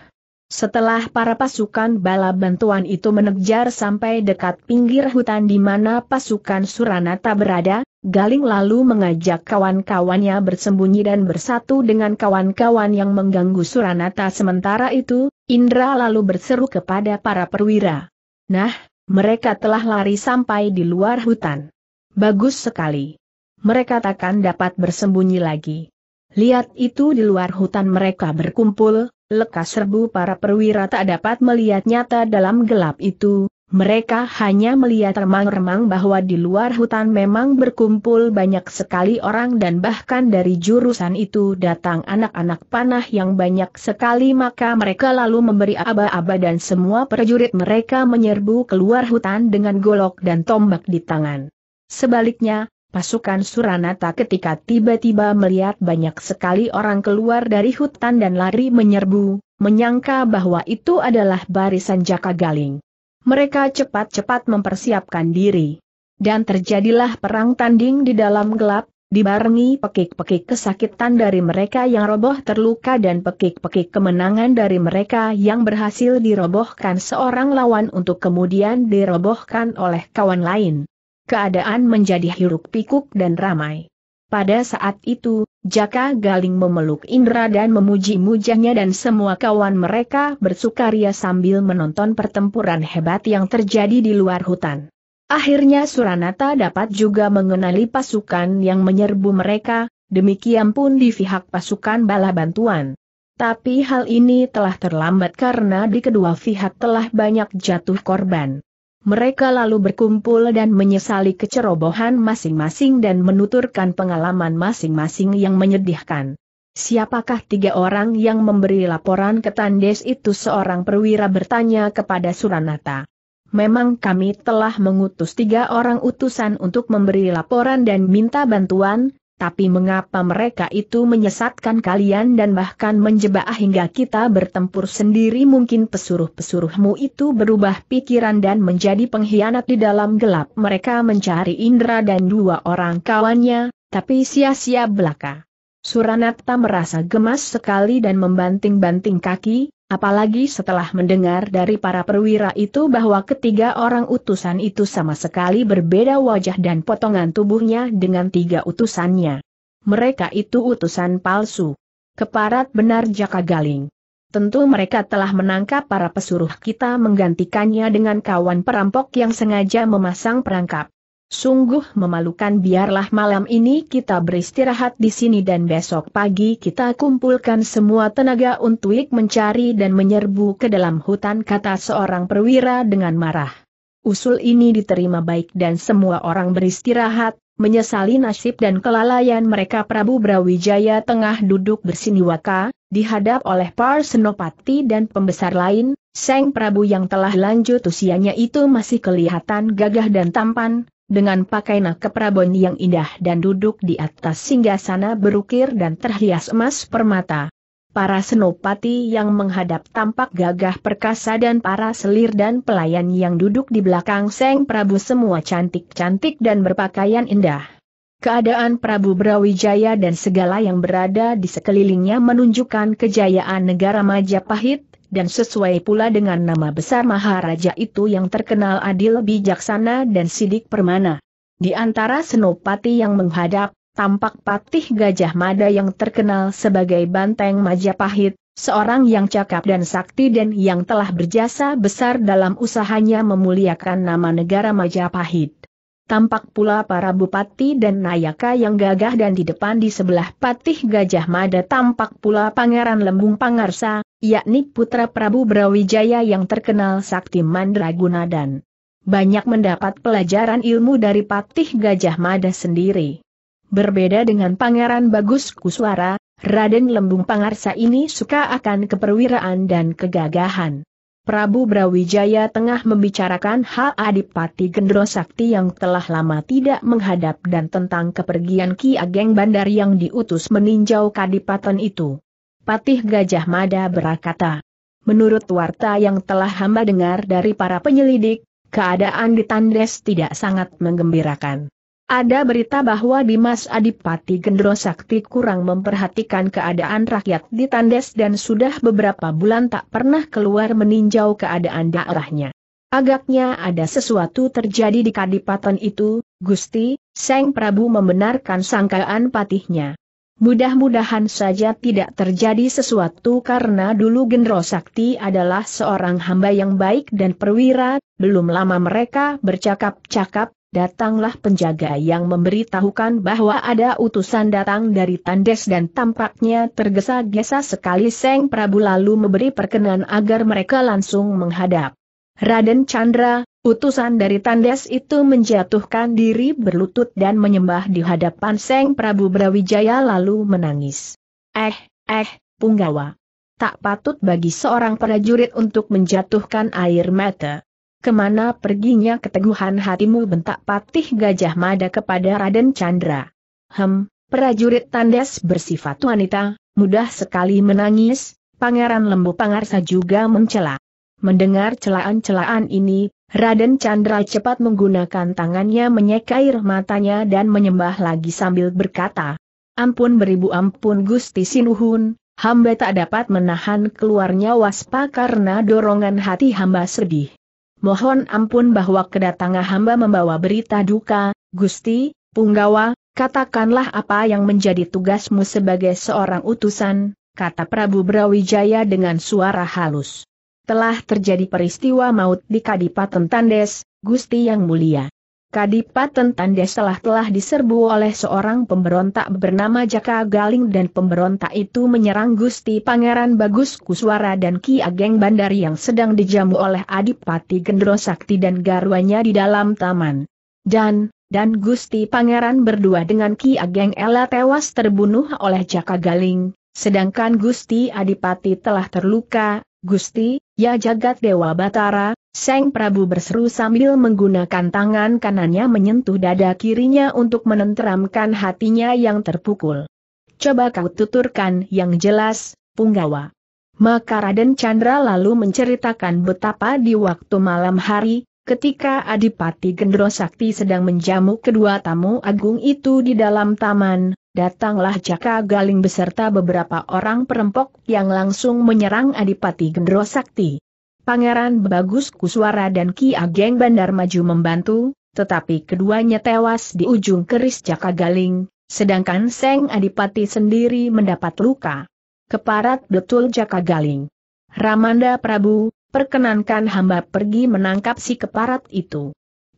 Setelah para pasukan bala bantuan itu mengejar sampai dekat pinggir hutan di mana pasukan Suranata berada, Galing lalu mengajak kawan-kawannya bersembunyi dan bersatu dengan kawan-kawan yang mengganggu Suranata sementara itu, Indra lalu berseru kepada para perwira. Nah, mereka telah lari sampai di luar hutan. Bagus sekali. Mereka takkan dapat bersembunyi lagi. Lihat itu di luar hutan mereka berkumpul, lekas serbu para perwira tak dapat melihat nyata dalam gelap itu, mereka hanya melihat remang-remang bahwa di luar hutan memang berkumpul banyak sekali orang dan bahkan dari jurusan itu datang anak-anak panah yang banyak sekali maka mereka lalu memberi aba-aba dan semua prajurit mereka menyerbu keluar hutan dengan golok dan tombak di tangan. Sebaliknya, pasukan Suranata ketika tiba-tiba melihat banyak sekali orang keluar dari hutan dan lari menyerbu, menyangka bahwa itu adalah barisan jaka galing mereka cepat-cepat mempersiapkan diri. Dan terjadilah perang tanding di dalam gelap, dibarengi pekik-pekik kesakitan dari mereka yang roboh terluka dan pekik-pekik kemenangan dari mereka yang berhasil dirobohkan seorang lawan untuk kemudian dirobohkan oleh kawan lain. Keadaan menjadi hiruk pikuk dan ramai. Pada saat itu, Jaka Galing memeluk Indra dan memuji mujanya dan semua kawan mereka bersukaria sambil menonton pertempuran hebat yang terjadi di luar hutan. Akhirnya Suranata dapat juga mengenali pasukan yang menyerbu mereka, demikian pun di pihak pasukan bala bantuan. Tapi hal ini telah terlambat karena di kedua pihak telah banyak jatuh korban mereka lalu berkumpul dan menyesali kecerobohan masing-masing dan menuturkan pengalaman masing-masing yang menyedihkan. Siapakah tiga orang yang memberi laporan ke Tandes itu seorang perwira bertanya kepada Suranata. Memang kami telah mengutus tiga orang utusan untuk memberi laporan dan minta bantuan, tapi mengapa mereka itu menyesatkan kalian dan bahkan menjebak hingga kita bertempur sendiri mungkin pesuruh-pesuruhmu itu berubah pikiran dan menjadi pengkhianat di dalam gelap mereka mencari Indra dan dua orang kawannya, tapi sia-sia belaka. Suranatta merasa gemas sekali dan membanting-banting kaki, Apalagi setelah mendengar dari para perwira itu bahwa ketiga orang utusan itu sama sekali berbeda wajah dan potongan tubuhnya dengan tiga utusannya. Mereka itu utusan palsu. Keparat benar Jaka Galing. Tentu mereka telah menangkap para pesuruh kita menggantikannya dengan kawan perampok yang sengaja memasang perangkap. Sungguh memalukan biarlah malam ini kita beristirahat di sini dan besok pagi kita kumpulkan semua tenaga untuk mencari dan menyerbu ke dalam hutan kata seorang perwira dengan marah. Usul ini diterima baik dan semua orang beristirahat, menyesali nasib dan kelalaian mereka Prabu Brawijaya tengah duduk bersiniwaka, dihadap oleh Senopati dan pembesar lain, Seng Prabu yang telah lanjut usianya itu masih kelihatan gagah dan tampan, dengan pakaian keprabon yang indah dan duduk di atas singgasana berukir dan terhias emas permata. Para senopati yang menghadap tampak gagah perkasa dan para selir dan pelayan yang duduk di belakang Seng Prabu semua cantik-cantik dan berpakaian indah. Keadaan Prabu Brawijaya dan segala yang berada di sekelilingnya menunjukkan kejayaan negara Majapahit, dan sesuai pula dengan nama besar Maharaja itu yang terkenal adil bijaksana dan sidik permana. Di antara senopati yang menghadap, tampak patih Gajah Mada yang terkenal sebagai Banteng Majapahit, seorang yang cakap dan sakti dan yang telah berjasa besar dalam usahanya memuliakan nama negara Majapahit. Tampak pula para bupati dan nayaka yang gagah dan di depan di sebelah patih Gajah Mada tampak pula Pangeran Lembung Pangarsa, yakni putra Prabu Brawijaya yang terkenal sakti mandraguna dan banyak mendapat pelajaran ilmu dari Patih Gajah Mada sendiri. Berbeda dengan Pangeran Bagus Kuswara, Raden Lembung Pangarsa ini suka akan keperwiraan dan kegagahan. Prabu Brawijaya tengah membicarakan hal Adipati Gendro Sakti yang telah lama tidak menghadap dan tentang kepergian Ki Ageng Bandar yang diutus meninjau kadipaten itu. Patih Gajah Mada berkata. Menurut warta yang telah hamba dengar dari para penyelidik, keadaan di Tandes tidak sangat menggembirakan. Ada berita bahwa Dimas Adipati Gendro Sakti kurang memperhatikan keadaan rakyat di Tandes dan sudah beberapa bulan tak pernah keluar meninjau keadaan daerahnya. Agaknya ada sesuatu terjadi di kadipaten itu, Gusti, Seng Prabu membenarkan sangkaan patihnya. Mudah-mudahan saja tidak terjadi sesuatu karena dulu Gendro Sakti adalah seorang hamba yang baik dan perwira, belum lama mereka bercakap-cakap, datanglah penjaga yang memberitahukan bahwa ada utusan datang dari Tandes dan tampaknya tergesa-gesa sekali Seng Prabu lalu memberi perkenan agar mereka langsung menghadap. Raden Chandra, Utusan dari Tandes itu menjatuhkan diri berlutut dan menyembah di hadapan Seng Prabu Brawijaya lalu menangis. Eh, eh, Punggawa. Tak patut bagi seorang prajurit untuk menjatuhkan air mata. Kemana perginya keteguhan hatimu bentak patih gajah mada kepada Raden Chandra. Hem, prajurit Tandes bersifat wanita, mudah sekali menangis, Pangeran Lembu Pangarsa juga mencela. Mendengar celaan-celaan ini, Raden Chandra cepat menggunakan tangannya menyeka air matanya dan menyembah lagi sambil berkata, Ampun beribu ampun Gusti Sinuhun, hamba tak dapat menahan keluarnya waspa karena dorongan hati hamba sedih. Mohon ampun bahwa kedatangan hamba membawa berita duka, Gusti, Punggawa, katakanlah apa yang menjadi tugasmu sebagai seorang utusan, kata Prabu Brawijaya dengan suara halus telah terjadi peristiwa maut di Kadipaten Tandes, Gusti Yang Mulia. Kadipaten Tandes telah telah diserbu oleh seorang pemberontak bernama Jaka Galing dan pemberontak itu menyerang Gusti Pangeran Bagus Kuswara dan Ki Ageng Bandari yang sedang dijamu oleh Adipati Gendro Sakti dan garwanya di dalam taman. Dan, dan Gusti Pangeran berdua dengan Ki Ageng Ella tewas terbunuh oleh Jaka Galing, sedangkan Gusti Adipati telah terluka, Gusti, ya jagat Dewa Batara, Seng Prabu berseru sambil menggunakan tangan kanannya menyentuh dada kirinya untuk menenteramkan hatinya yang terpukul. Coba kau tuturkan yang jelas, Punggawa. Maka Raden Chandra lalu menceritakan betapa di waktu malam hari, ketika Adipati Gendro Sakti sedang menjamu kedua tamu agung itu di dalam taman, datanglah Jaka Galing beserta beberapa orang perempok yang langsung menyerang Adipati Gendro Sakti. Pangeran Bagus Kuswara dan Ki Ageng Bandar Maju membantu, tetapi keduanya tewas di ujung keris Jaka Galing, sedangkan Seng Adipati sendiri mendapat luka. Keparat betul Jaka Galing. Ramanda Prabu, perkenankan hamba pergi menangkap si keparat itu.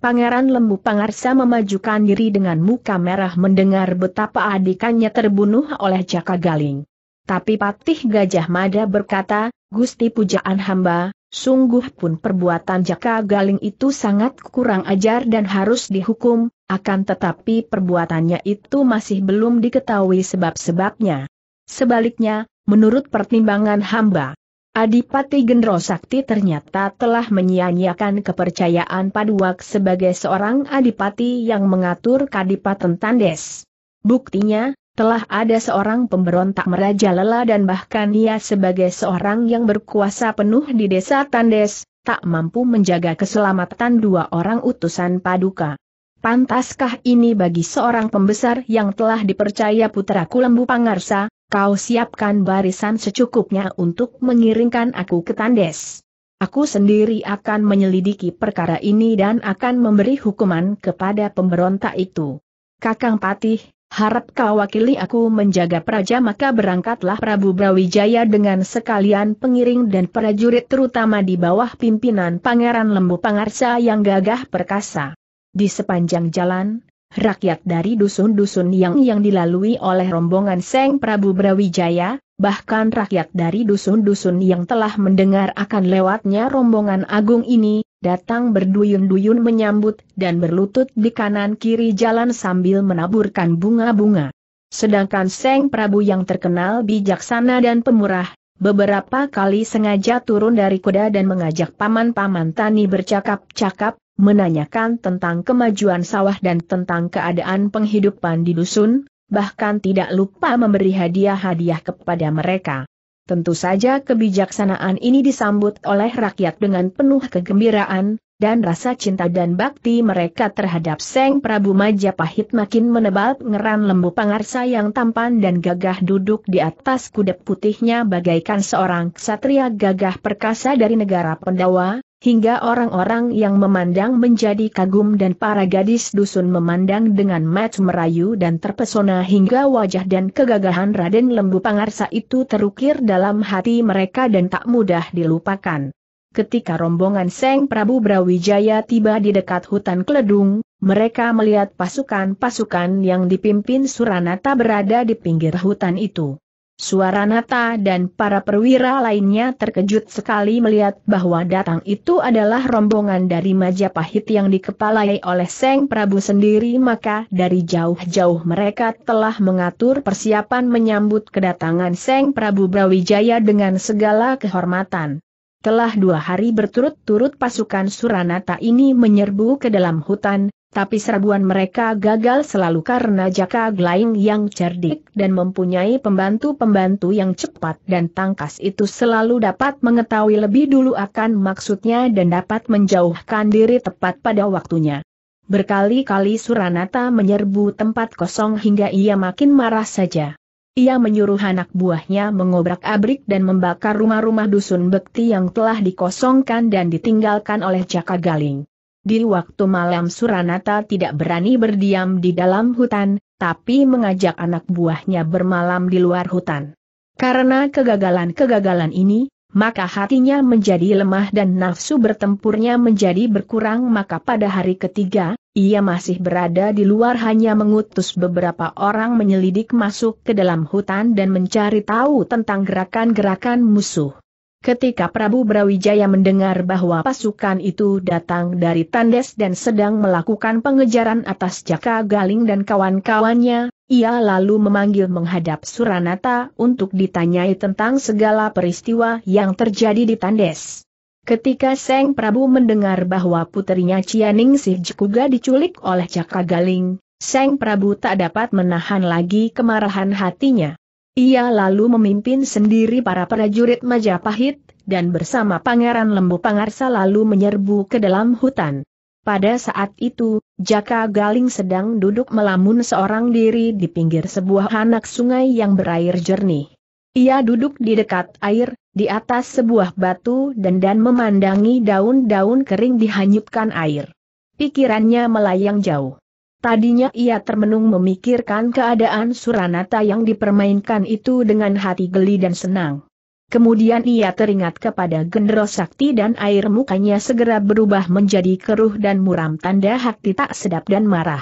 Pangeran Lembu Pangarsa memajukan diri dengan muka merah mendengar betapa adikannya terbunuh oleh Jaka Galing. Tapi Patih Gajah Mada berkata, Gusti pujaan hamba, sungguh pun perbuatan Jaka Galing itu sangat kurang ajar dan harus dihukum, akan tetapi perbuatannya itu masih belum diketahui sebab-sebabnya. Sebaliknya, menurut pertimbangan hamba, Adipati Gendro Sakti ternyata telah menyia-nyiakan kepercayaan Paduak sebagai seorang adipati yang mengatur Kadipaten Tandes. Buktinya, telah ada seorang pemberontak meraja lela dan bahkan ia sebagai seorang yang berkuasa penuh di desa Tandes, tak mampu menjaga keselamatan dua orang utusan Paduka. Pantaskah ini bagi seorang pembesar yang telah dipercaya putra Kulembu Pangarsa, kau siapkan barisan secukupnya untuk mengiringkan aku ke Tandes. Aku sendiri akan menyelidiki perkara ini dan akan memberi hukuman kepada pemberontak itu. Kakang Patih, harap kau wakili aku menjaga praja maka berangkatlah Prabu Brawijaya dengan sekalian pengiring dan prajurit terutama di bawah pimpinan Pangeran Lembu Pangarsa yang gagah perkasa. Di sepanjang jalan, rakyat dari dusun-dusun yang yang dilalui oleh rombongan Seng Prabu Brawijaya, bahkan rakyat dari dusun-dusun yang telah mendengar akan lewatnya rombongan agung ini, datang berduyun-duyun menyambut dan berlutut di kanan-kiri jalan sambil menaburkan bunga-bunga. Sedangkan Seng Prabu yang terkenal bijaksana dan pemurah, beberapa kali sengaja turun dari kuda dan mengajak paman-paman tani bercakap-cakap, menanyakan tentang kemajuan sawah dan tentang keadaan penghidupan di dusun, bahkan tidak lupa memberi hadiah-hadiah kepada mereka. Tentu saja kebijaksanaan ini disambut oleh rakyat dengan penuh kegembiraan, dan rasa cinta dan bakti mereka terhadap Seng Prabu Majapahit makin menebal Ngeran lembu pangarsa yang tampan dan gagah duduk di atas kuda putihnya bagaikan seorang ksatria gagah perkasa dari negara Pendawa, hingga orang-orang yang memandang menjadi kagum dan para gadis dusun memandang dengan mat merayu dan terpesona hingga wajah dan kegagahan Raden Lembu Pangarsa itu terukir dalam hati mereka dan tak mudah dilupakan. Ketika rombongan Seng Prabu Brawijaya tiba di dekat hutan Kledung, mereka melihat pasukan-pasukan yang dipimpin Suranata berada di pinggir hutan itu. Suara Nata dan para perwira lainnya terkejut sekali melihat bahwa datang itu adalah rombongan dari Majapahit yang dikepalai oleh Seng Prabu sendiri maka dari jauh-jauh mereka telah mengatur persiapan menyambut kedatangan Seng Prabu Brawijaya dengan segala kehormatan. Telah dua hari berturut-turut pasukan Suranata ini menyerbu ke dalam hutan, tapi serbuan mereka gagal selalu karena Jaka Glaing yang cerdik dan mempunyai pembantu-pembantu yang cepat dan tangkas itu selalu dapat mengetahui lebih dulu akan maksudnya dan dapat menjauhkan diri tepat pada waktunya. Berkali-kali Suranata menyerbu tempat kosong hingga ia makin marah saja. Ia menyuruh anak buahnya mengobrak-abrik dan membakar rumah-rumah dusun bekti yang telah dikosongkan dan ditinggalkan oleh Jaka Galing. Di waktu malam Suranata tidak berani berdiam di dalam hutan, tapi mengajak anak buahnya bermalam di luar hutan. Karena kegagalan-kegagalan ini, maka hatinya menjadi lemah dan nafsu bertempurnya menjadi berkurang maka pada hari ketiga, ia masih berada di luar hanya mengutus beberapa orang menyelidik masuk ke dalam hutan dan mencari tahu tentang gerakan-gerakan musuh. Ketika Prabu Brawijaya mendengar bahwa pasukan itu datang dari Tandes dan sedang melakukan pengejaran atas Jaka Galing dan kawan-kawannya, ia lalu memanggil menghadap Suranata untuk ditanyai tentang segala peristiwa yang terjadi di Tandes. Ketika Seng Prabu mendengar bahwa putrinya Cianing Sih Jekuga diculik oleh Jaka Galing, Seng Prabu tak dapat menahan lagi kemarahan hatinya. Ia lalu memimpin sendiri para prajurit Majapahit, dan bersama Pangeran Lembu Pangarsa lalu menyerbu ke dalam hutan. Pada saat itu, Jaka Galing sedang duduk melamun seorang diri di pinggir sebuah anak sungai yang berair jernih. Ia duduk di dekat air, di atas sebuah batu dan dan memandangi daun-daun kering dihanyutkan air. Pikirannya melayang jauh. Tadinya ia termenung memikirkan keadaan Suranata yang dipermainkan itu dengan hati geli dan senang. Kemudian ia teringat kepada Gendro Sakti dan air mukanya segera berubah menjadi keruh dan muram tanda hati tak sedap dan marah.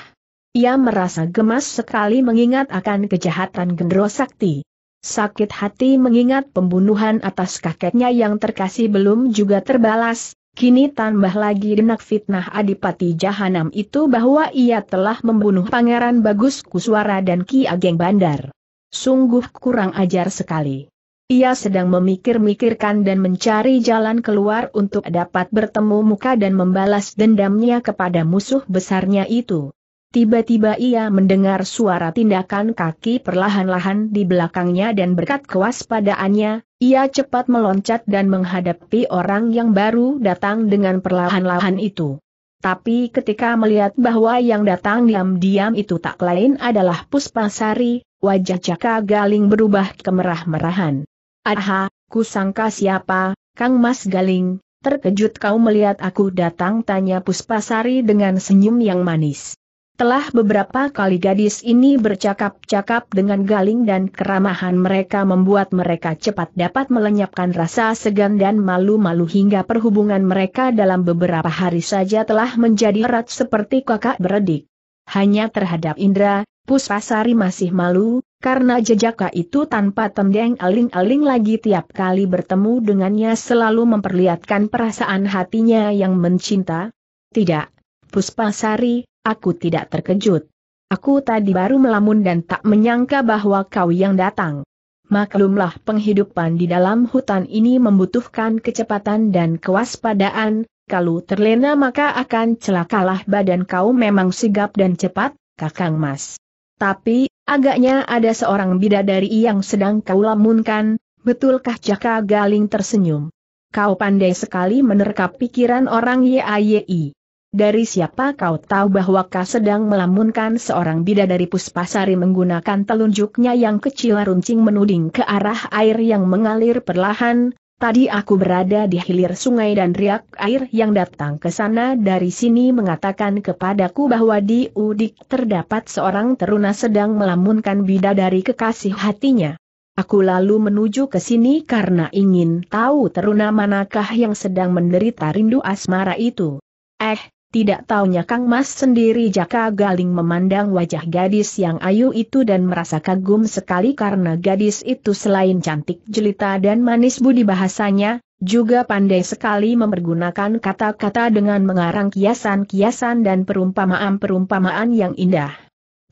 Ia merasa gemas sekali mengingat akan kejahatan Gendro Sakti. Sakit hati mengingat pembunuhan atas kakeknya yang terkasih belum juga terbalas, Kini tambah lagi denak fitnah Adipati Jahanam itu bahwa ia telah membunuh Pangeran Bagus Kuswara dan Ki Ageng Bandar. Sungguh kurang ajar sekali. Ia sedang memikir-mikirkan dan mencari jalan keluar untuk dapat bertemu muka dan membalas dendamnya kepada musuh besarnya itu. Tiba-tiba ia mendengar suara tindakan kaki perlahan-lahan di belakangnya dan berkat kewaspadaannya, ia cepat meloncat dan menghadapi orang yang baru datang dengan perlahan-lahan itu. Tapi ketika melihat bahwa yang datang diam-diam itu tak lain adalah Puspasari, wajah Caka Galing berubah kemerah-merahan. Aha, kusangka siapa, Kang Mas Galing, terkejut kau melihat aku datang tanya Puspasari dengan senyum yang manis. Telah beberapa kali gadis ini bercakap-cakap dengan galing dan keramahan mereka membuat mereka cepat dapat melenyapkan rasa segan dan malu-malu hingga perhubungan mereka dalam beberapa hari saja telah menjadi erat seperti kakak beradik. Hanya terhadap Indra, Puspasari masih malu, karena jejaka itu tanpa tendeng aling-aling lagi tiap kali bertemu dengannya selalu memperlihatkan perasaan hatinya yang mencinta. Tidak, Puspasari, aku tidak terkejut. Aku tadi baru melamun dan tak menyangka bahwa kau yang datang. Maklumlah penghidupan di dalam hutan ini membutuhkan kecepatan dan kewaspadaan, kalau terlena maka akan celakalah badan kau memang sigap dan cepat, kakang mas. Tapi, agaknya ada seorang bidadari yang sedang kau lamunkan, betulkah Jaka Galing tersenyum? Kau pandai sekali menerkap pikiran orang YAYI. Dari siapa kau tahu bahwa kau sedang melamunkan seorang bidadari puspasari menggunakan telunjuknya yang kecil runcing menuding ke arah air yang mengalir perlahan, tadi aku berada di hilir sungai dan riak air yang datang ke sana dari sini mengatakan kepadaku bahwa di Udik terdapat seorang teruna sedang melamunkan bidadari kekasih hatinya. Aku lalu menuju ke sini karena ingin tahu teruna manakah yang sedang menderita rindu asmara itu. Eh, tidak taunya Kang Mas sendiri jaka galing memandang wajah gadis yang ayu itu dan merasa kagum sekali karena gadis itu selain cantik jelita dan manis budi bahasanya, juga pandai sekali mempergunakan kata-kata dengan mengarang kiasan-kiasan dan perumpamaan-perumpamaan yang indah.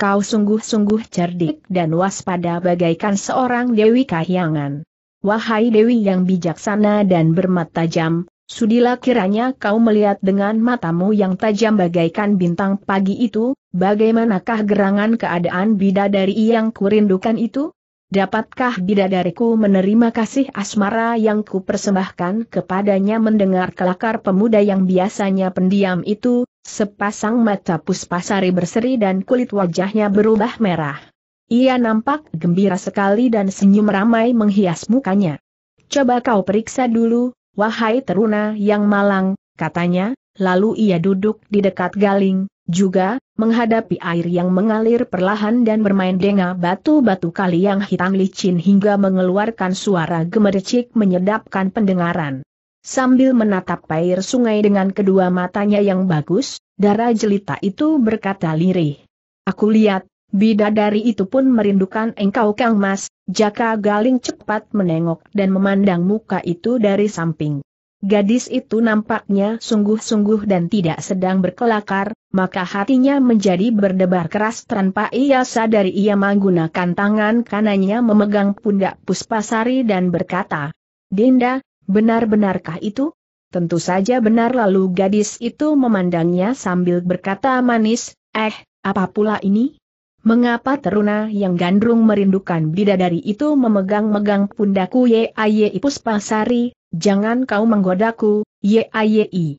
Kau sungguh-sungguh cerdik dan waspada bagaikan seorang Dewi Kahyangan. Wahai Dewi yang bijaksana dan bermata jam, Sudilah kiranya kau melihat dengan matamu yang tajam bagaikan bintang pagi itu, bagaimanakah gerangan keadaan bidadari yang kurindukan itu? Dapatkah bidadariku menerima kasih asmara yang kupersembahkan kepadanya mendengar kelakar pemuda yang biasanya pendiam itu, sepasang mata puspasari berseri dan kulit wajahnya berubah merah. Ia nampak gembira sekali dan senyum ramai menghias mukanya. Coba kau periksa dulu, Wahai teruna yang malang, katanya, lalu ia duduk di dekat galing, juga, menghadapi air yang mengalir perlahan dan bermain dengan batu-batu kali yang hitam licin hingga mengeluarkan suara gemericik menyedapkan pendengaran. Sambil menatap air sungai dengan kedua matanya yang bagus, darah jelita itu berkata lirih. Aku lihat, Bidadari itu pun merindukan engkau Kang Mas, Jaka Galing cepat menengok dan memandang muka itu dari samping. Gadis itu nampaknya sungguh-sungguh dan tidak sedang berkelakar, maka hatinya menjadi berdebar keras tanpa ia sadari ia menggunakan tangan kanannya memegang pundak Puspasari dan berkata, Dinda, benar-benarkah itu? Tentu saja benar lalu gadis itu memandangnya sambil berkata manis, eh, apa pula ini? Mengapa teruna yang gandrung merindukan bidadari itu memegang-megang pundaku Yayi Puspasari, jangan kau menggodaku, ye Yayi.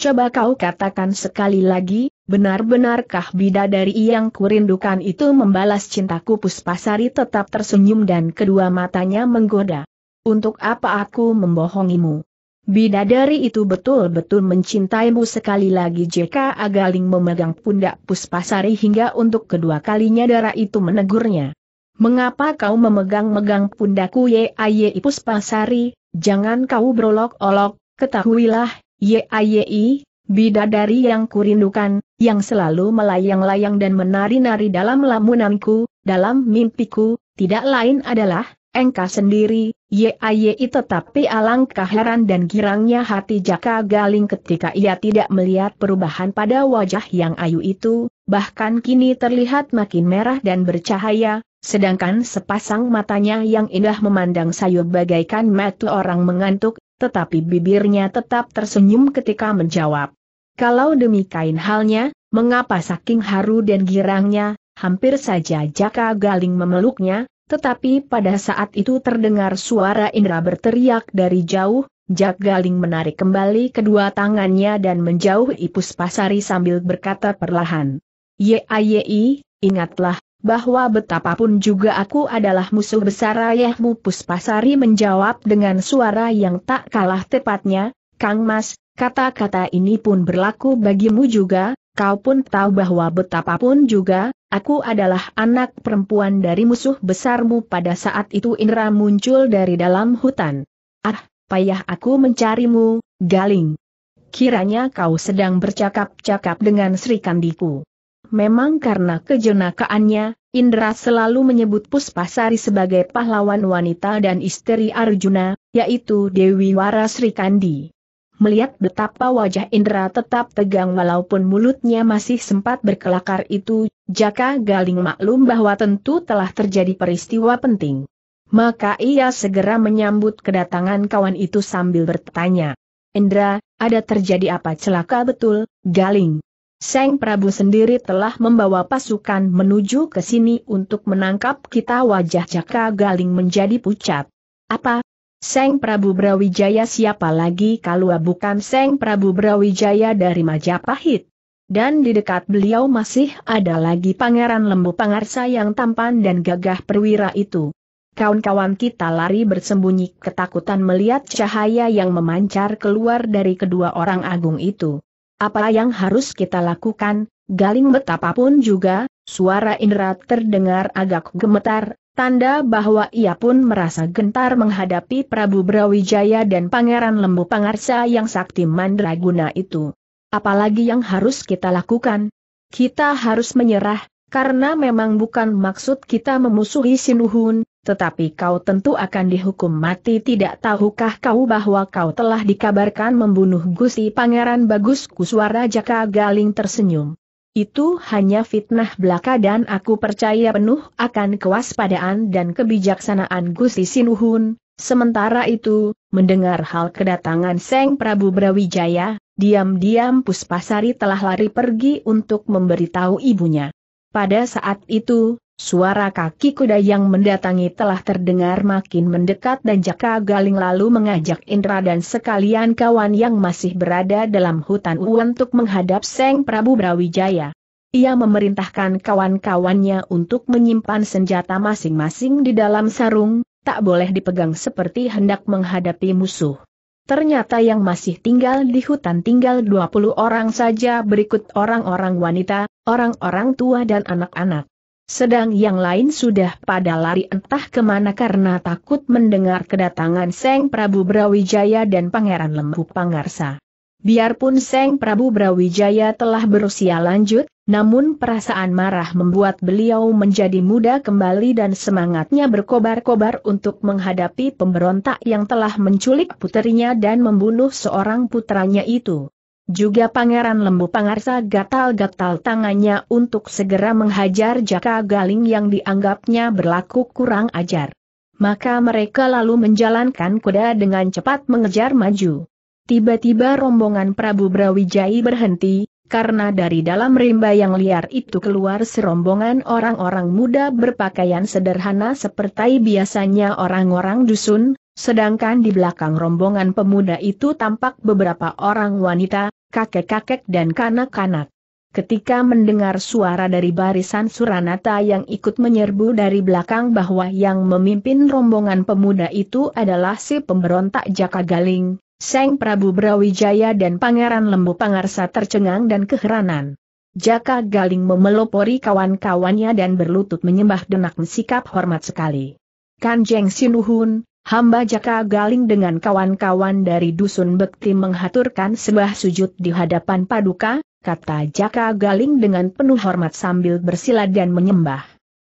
Coba kau katakan sekali lagi, benar-benarkah bidadari yang kurindukan itu membalas cintaku Puspasari tetap tersenyum dan kedua matanya menggoda. Untuk apa aku membohongimu? Bidadari itu betul-betul mencintaimu sekali lagi JK Agaling memegang pundak Puspasari hingga untuk kedua kalinya darah itu menegurnya. Mengapa kau memegang-megang pundaku YAYI Puspasari, jangan kau berolok-olok, ketahuilah, YAYI, bidadari yang kurindukan, yang selalu melayang-layang dan menari-nari dalam lamunanku, dalam mimpiku, tidak lain adalah, engkau sendiri, YAYI tetapi alangkah heran dan girangnya hati Jaka Galing ketika ia tidak melihat perubahan pada wajah yang ayu itu, bahkan kini terlihat makin merah dan bercahaya, sedangkan sepasang matanya yang indah memandang sayur bagaikan mata orang mengantuk, tetapi bibirnya tetap tersenyum ketika menjawab. Kalau demikian halnya, mengapa saking haru dan girangnya, hampir saja Jaka Galing memeluknya, tetapi pada saat itu terdengar suara Indra berteriak dari jauh, Jak Galing menarik kembali kedua tangannya dan menjauh Ipus Pasari sambil berkata perlahan. Yei, ingatlah, bahwa betapapun juga aku adalah musuh besar ayahmu Puspasari menjawab dengan suara yang tak kalah tepatnya, Kang Mas, kata-kata ini pun berlaku bagimu juga, Kau pun tahu bahwa betapapun juga, aku adalah anak perempuan dari musuh besarmu pada saat itu Indra muncul dari dalam hutan. Ah, payah aku mencarimu, Galing. Kiranya kau sedang bercakap-cakap dengan Sri Kandiku. Memang karena kejenakaannya, Indra selalu menyebut Puspasari sebagai pahlawan wanita dan istri Arjuna, yaitu Dewi Wara Sri Kandi. Melihat betapa wajah Indra tetap tegang walaupun mulutnya masih sempat berkelakar itu, Jaka Galing maklum bahwa tentu telah terjadi peristiwa penting. Maka ia segera menyambut kedatangan kawan itu sambil bertanya. Indra, ada terjadi apa celaka betul, Galing? Seng Prabu sendiri telah membawa pasukan menuju ke sini untuk menangkap kita wajah Jaka Galing menjadi pucat. Apa, Seng Prabu Brawijaya siapa lagi kalau bukan Seng Prabu Brawijaya dari Majapahit? Dan di dekat beliau masih ada lagi Pangeran Lembu Pangarsa yang tampan dan gagah perwira itu. Kawan-kawan kita lari bersembunyi ketakutan melihat cahaya yang memancar keluar dari kedua orang agung itu. Apa yang harus kita lakukan, galing betapapun juga, suara Indra terdengar agak gemetar, tanda bahwa ia pun merasa gentar menghadapi Prabu Brawijaya dan Pangeran Lembu Pangarsa yang sakti mandraguna itu. Apalagi yang harus kita lakukan? Kita harus menyerah, karena memang bukan maksud kita memusuhi Sinuhun, tetapi kau tentu akan dihukum mati tidak tahukah kau bahwa kau telah dikabarkan membunuh Gusti Pangeran Bagus Kuswara Jaka Galing tersenyum. Itu hanya fitnah belaka dan aku percaya penuh akan kewaspadaan dan kebijaksanaan Gusti Sinuhun. Sementara itu, mendengar hal kedatangan Seng Prabu Brawijaya, diam-diam Puspasari telah lari pergi untuk memberitahu ibunya. Pada saat itu, Suara kaki kuda yang mendatangi telah terdengar makin mendekat dan Jaka Galing lalu mengajak Indra dan sekalian kawan yang masih berada dalam hutan untuk menghadap Seng Prabu Brawijaya. Ia memerintahkan kawan-kawannya untuk menyimpan senjata masing-masing di dalam sarung, tak boleh dipegang seperti hendak menghadapi musuh. Ternyata yang masih tinggal di hutan tinggal 20 orang saja berikut orang-orang wanita, orang-orang tua dan anak-anak. Sedang yang lain sudah pada lari entah kemana karena takut mendengar kedatangan Seng Prabu Brawijaya dan Pangeran Lembu Pangarsa. Biarpun Seng Prabu Brawijaya telah berusia lanjut, namun perasaan marah membuat beliau menjadi muda kembali dan semangatnya berkobar-kobar untuk menghadapi pemberontak yang telah menculik putrinya dan membunuh seorang putranya itu. Juga Pangeran Lembu Pangarsa gatal-gatal tangannya untuk segera menghajar Jaka Galing yang dianggapnya berlaku kurang ajar. Maka mereka lalu menjalankan kuda dengan cepat mengejar maju. Tiba-tiba rombongan Prabu Brawijaya berhenti, karena dari dalam rimba yang liar itu keluar serombongan orang-orang muda berpakaian sederhana seperti biasanya orang-orang dusun, Sedangkan di belakang rombongan pemuda itu tampak beberapa orang wanita, kakek-kakek dan kanak-kanak. Ketika mendengar suara dari barisan Suranata yang ikut menyerbu dari belakang bahwa yang memimpin rombongan pemuda itu adalah si pemberontak Jaka Galing, Seng Prabu Brawijaya dan Pangeran Lembu Pangarsa tercengang dan keheranan. Jaka Galing memelopori kawan-kawannya dan berlutut menyembah denak sikap hormat sekali. Kanjeng Sinuhun, Hamba Jaka Galing dengan kawan-kawan dari Dusun Bekti menghaturkan sebuah sujud di hadapan Paduka, kata Jaka Galing dengan penuh hormat sambil bersila dan menyembah.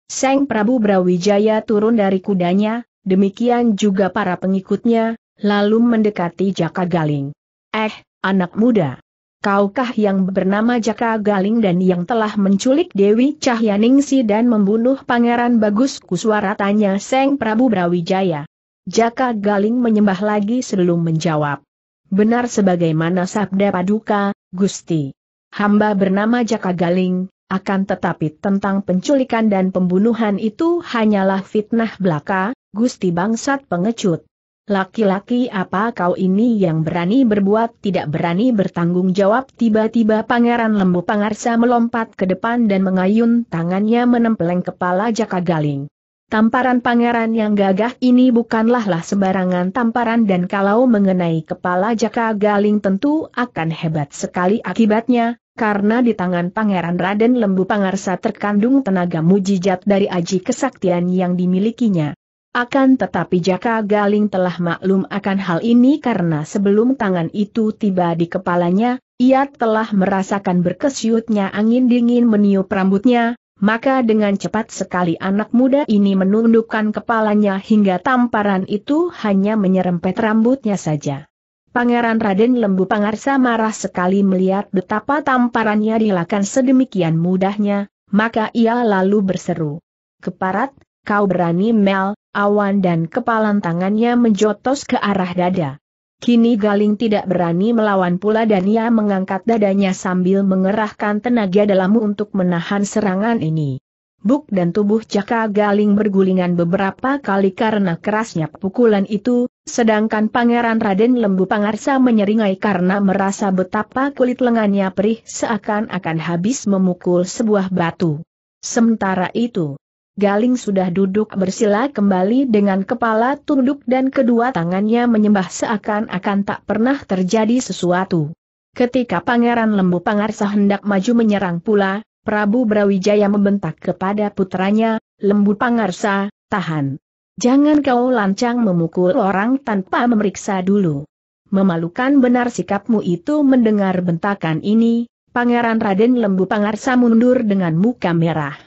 Seng Prabu Brawijaya turun dari kudanya, demikian juga para pengikutnya, lalu mendekati Jaka Galing. Eh, anak muda! Kaukah yang bernama Jaka Galing dan yang telah menculik Dewi Cahyaningsi dan membunuh Pangeran Bagus Kuswara tanya Seng Prabu Brawijaya. Jaka Galing menyembah lagi sebelum menjawab. Benar sebagaimana sabda paduka, Gusti. Hamba bernama Jaka Galing, akan tetapi tentang penculikan dan pembunuhan itu hanyalah fitnah belaka, Gusti bangsat pengecut. Laki-laki apa kau ini yang berani berbuat tidak berani bertanggung jawab tiba-tiba Pangeran Lembu Pangarsa melompat ke depan dan mengayun tangannya menempeleng kepala Jaka Galing. Tamparan pangeran yang gagah ini bukanlah lah sembarangan tamparan dan kalau mengenai kepala Jaka Galing tentu akan hebat sekali akibatnya, karena di tangan pangeran Raden Lembu Pangarsa terkandung tenaga mujijat dari aji kesaktian yang dimilikinya. Akan tetapi Jaka Galing telah maklum akan hal ini karena sebelum tangan itu tiba di kepalanya, ia telah merasakan berkesyutnya angin dingin meniup rambutnya, maka dengan cepat sekali anak muda ini menundukkan kepalanya hingga tamparan itu hanya menyerempet rambutnya saja. Pangeran Raden Lembu Pangarsa marah sekali melihat betapa tamparannya dilakukan sedemikian mudahnya, maka ia lalu berseru. Keparat, kau berani mel, awan dan kepalan tangannya menjotos ke arah dada. Kini Galing tidak berani melawan pula dan ia mengangkat dadanya sambil mengerahkan tenaga dalam untuk menahan serangan ini. Buk dan tubuh Jaka Galing bergulingan beberapa kali karena kerasnya pukulan itu, sedangkan Pangeran Raden Lembu Pangarsa menyeringai karena merasa betapa kulit lengannya perih seakan-akan habis memukul sebuah batu. Sementara itu, Galing sudah duduk bersila kembali dengan kepala tunduk dan kedua tangannya menyembah seakan-akan tak pernah terjadi sesuatu. Ketika Pangeran Lembu Pangarsa hendak maju menyerang pula, Prabu Brawijaya membentak kepada putranya, Lembu Pangarsa, tahan. Jangan kau lancang memukul orang tanpa memeriksa dulu. Memalukan benar sikapmu itu mendengar bentakan ini, Pangeran Raden Lembu Pangarsa mundur dengan muka merah.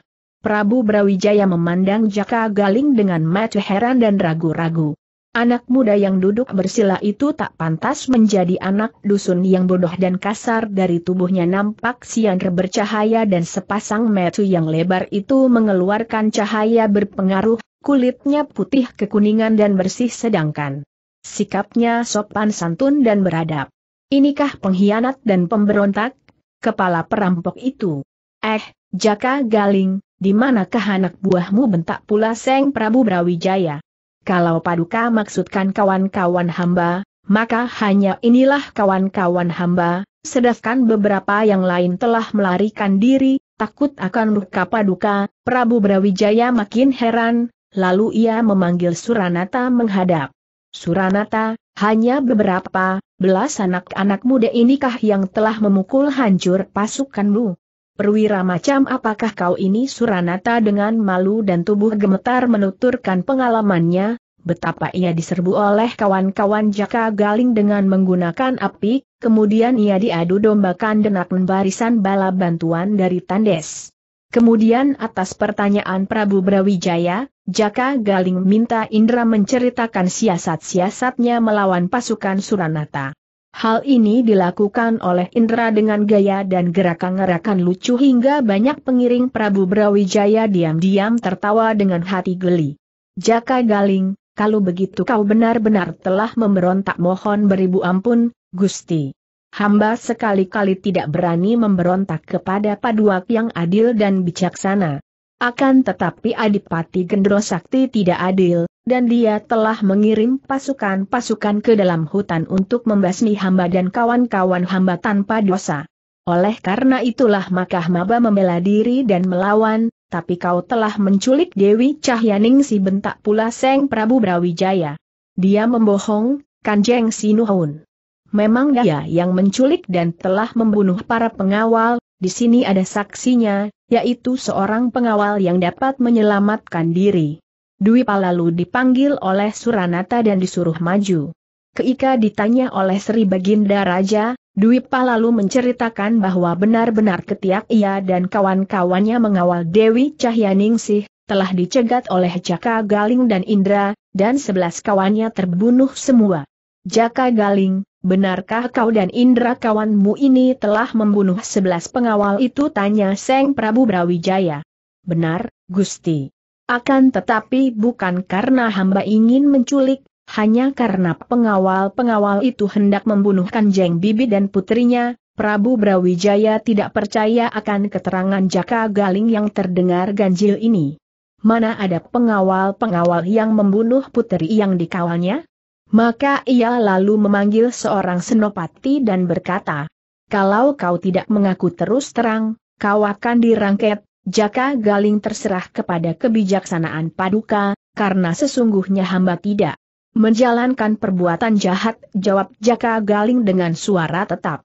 Prabu Brawijaya memandang Jaka Galing dengan mata heran dan ragu-ragu. Anak muda yang duduk bersila itu tak pantas menjadi anak dusun yang bodoh dan kasar dari tubuhnya nampak siang bercahaya dan sepasang metu yang lebar itu mengeluarkan cahaya berpengaruh, kulitnya putih kekuningan dan bersih sedangkan sikapnya sopan santun dan beradab. Inikah pengkhianat dan pemberontak? Kepala perampok itu. Eh, Jaka Galing, di manakah anak buahmu bentak pula Seng Prabu Brawijaya? Kalau paduka maksudkan kawan-kawan hamba, maka hanya inilah kawan-kawan hamba, sedangkan beberapa yang lain telah melarikan diri, takut akan luka paduka, Prabu Brawijaya makin heran, lalu ia memanggil Suranata menghadap. Suranata, hanya beberapa, belas anak-anak muda inikah yang telah memukul hancur pasukanmu? perwira macam apakah kau ini Suranata dengan malu dan tubuh gemetar menuturkan pengalamannya, betapa ia diserbu oleh kawan-kawan Jaka Galing dengan menggunakan api, kemudian ia diadu dombakan dengan barisan bala bantuan dari Tandes. Kemudian atas pertanyaan Prabu Brawijaya, Jaka Galing minta Indra menceritakan siasat-siasatnya melawan pasukan Suranata. Hal ini dilakukan oleh Indra dengan gaya dan gerakan-gerakan lucu hingga banyak pengiring Prabu Brawijaya diam-diam tertawa dengan hati geli. Jaka Galing, kalau begitu kau benar-benar telah memberontak mohon beribu ampun, Gusti. Hamba sekali-kali tidak berani memberontak kepada paduak yang adil dan bijaksana. Akan tetapi Adipati Gendro Sakti tidak adil, dan dia telah mengirim pasukan-pasukan ke dalam hutan untuk membasmi hamba dan kawan-kawan hamba tanpa dosa. Oleh karena itulah maka Maba membela diri dan melawan, tapi kau telah menculik Dewi Cahyaning si bentak pula Seng Prabu Brawijaya. Dia membohong, Kanjeng Sinuhun. Memang dia yang menculik dan telah membunuh para pengawal, di sini ada saksinya, yaitu seorang pengawal yang dapat menyelamatkan diri. Dwi Palalu dipanggil oleh Suranata dan disuruh maju. Keika ditanya oleh Sri Baginda Raja, Dwi Palalu menceritakan bahwa benar-benar ketiak ia dan kawan-kawannya mengawal Dewi Cahyaningsih, telah dicegat oleh Jaka Galing dan Indra, dan sebelas kawannya terbunuh semua. Jaka Galing, benarkah kau dan Indra kawanmu ini telah membunuh sebelas pengawal itu? Tanya Seng Prabu Brawijaya. Benar, Gusti. Akan tetapi bukan karena hamba ingin menculik, hanya karena pengawal-pengawal itu hendak membunuh Kanjeng Bibi dan putrinya, Prabu Brawijaya tidak percaya akan keterangan Jaka Galing yang terdengar ganjil ini. Mana ada pengawal-pengawal yang membunuh putri yang dikawalnya? Maka ia lalu memanggil seorang senopati dan berkata, Kalau kau tidak mengaku terus terang, kau akan dirangket, Jaka Galing terserah kepada kebijaksanaan Paduka, karena sesungguhnya hamba tidak menjalankan perbuatan jahat, jawab Jaka Galing dengan suara tetap.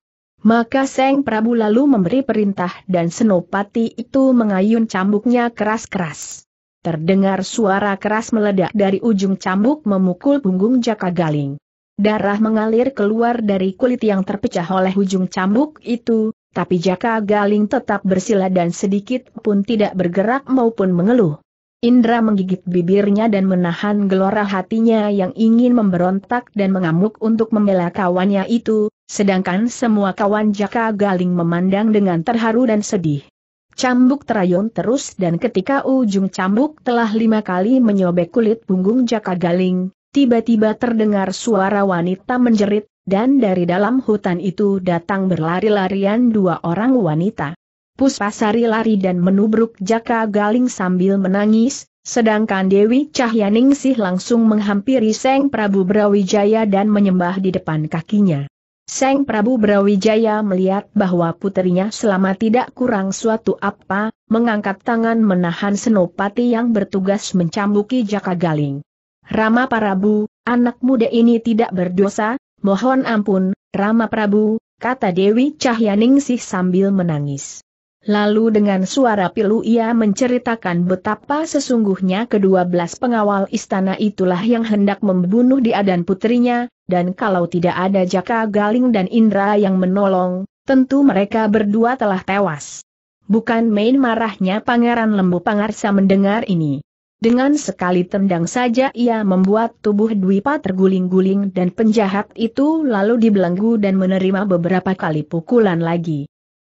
Maka Seng Prabu lalu memberi perintah dan Senopati itu mengayun cambuknya keras-keras. Terdengar suara keras meledak dari ujung cambuk memukul punggung Jaka Galing. Darah mengalir keluar dari kulit yang terpecah oleh ujung cambuk itu, tapi Jaka Galing tetap bersila dan sedikit pun tidak bergerak maupun mengeluh. Indra menggigit bibirnya dan menahan gelora hatinya yang ingin memberontak dan mengamuk untuk membela kawannya itu, sedangkan semua kawan Jaka Galing memandang dengan terharu dan sedih. Cambuk terayun terus dan ketika ujung cambuk telah lima kali menyobek kulit punggung Jaka Galing, tiba-tiba terdengar suara wanita menjerit, dan dari dalam hutan itu datang berlari-larian dua orang wanita. Puspasari lari dan menubruk Jaka Galing sambil menangis, sedangkan Dewi Cahyaningsih langsung menghampiri Seng Prabu Brawijaya dan menyembah di depan kakinya. Seng Prabu Brawijaya melihat bahwa putrinya selama tidak kurang suatu apa, mengangkat tangan menahan senopati yang bertugas mencambuki Jaka Galing. Rama Parabu, anak muda ini tidak berdosa, Mohon ampun, Rama Prabu, kata Dewi Cahyaningsih sambil menangis. Lalu dengan suara pilu ia menceritakan betapa sesungguhnya kedua belas pengawal istana itulah yang hendak membunuh dia dan putrinya, dan kalau tidak ada Jaka Galing dan Indra yang menolong, tentu mereka berdua telah tewas. Bukan main marahnya Pangeran Lembu Pangarsa mendengar ini. Dengan sekali tendang saja ia membuat tubuh Dwipa terguling-guling dan penjahat itu lalu dibelenggu dan menerima beberapa kali pukulan lagi.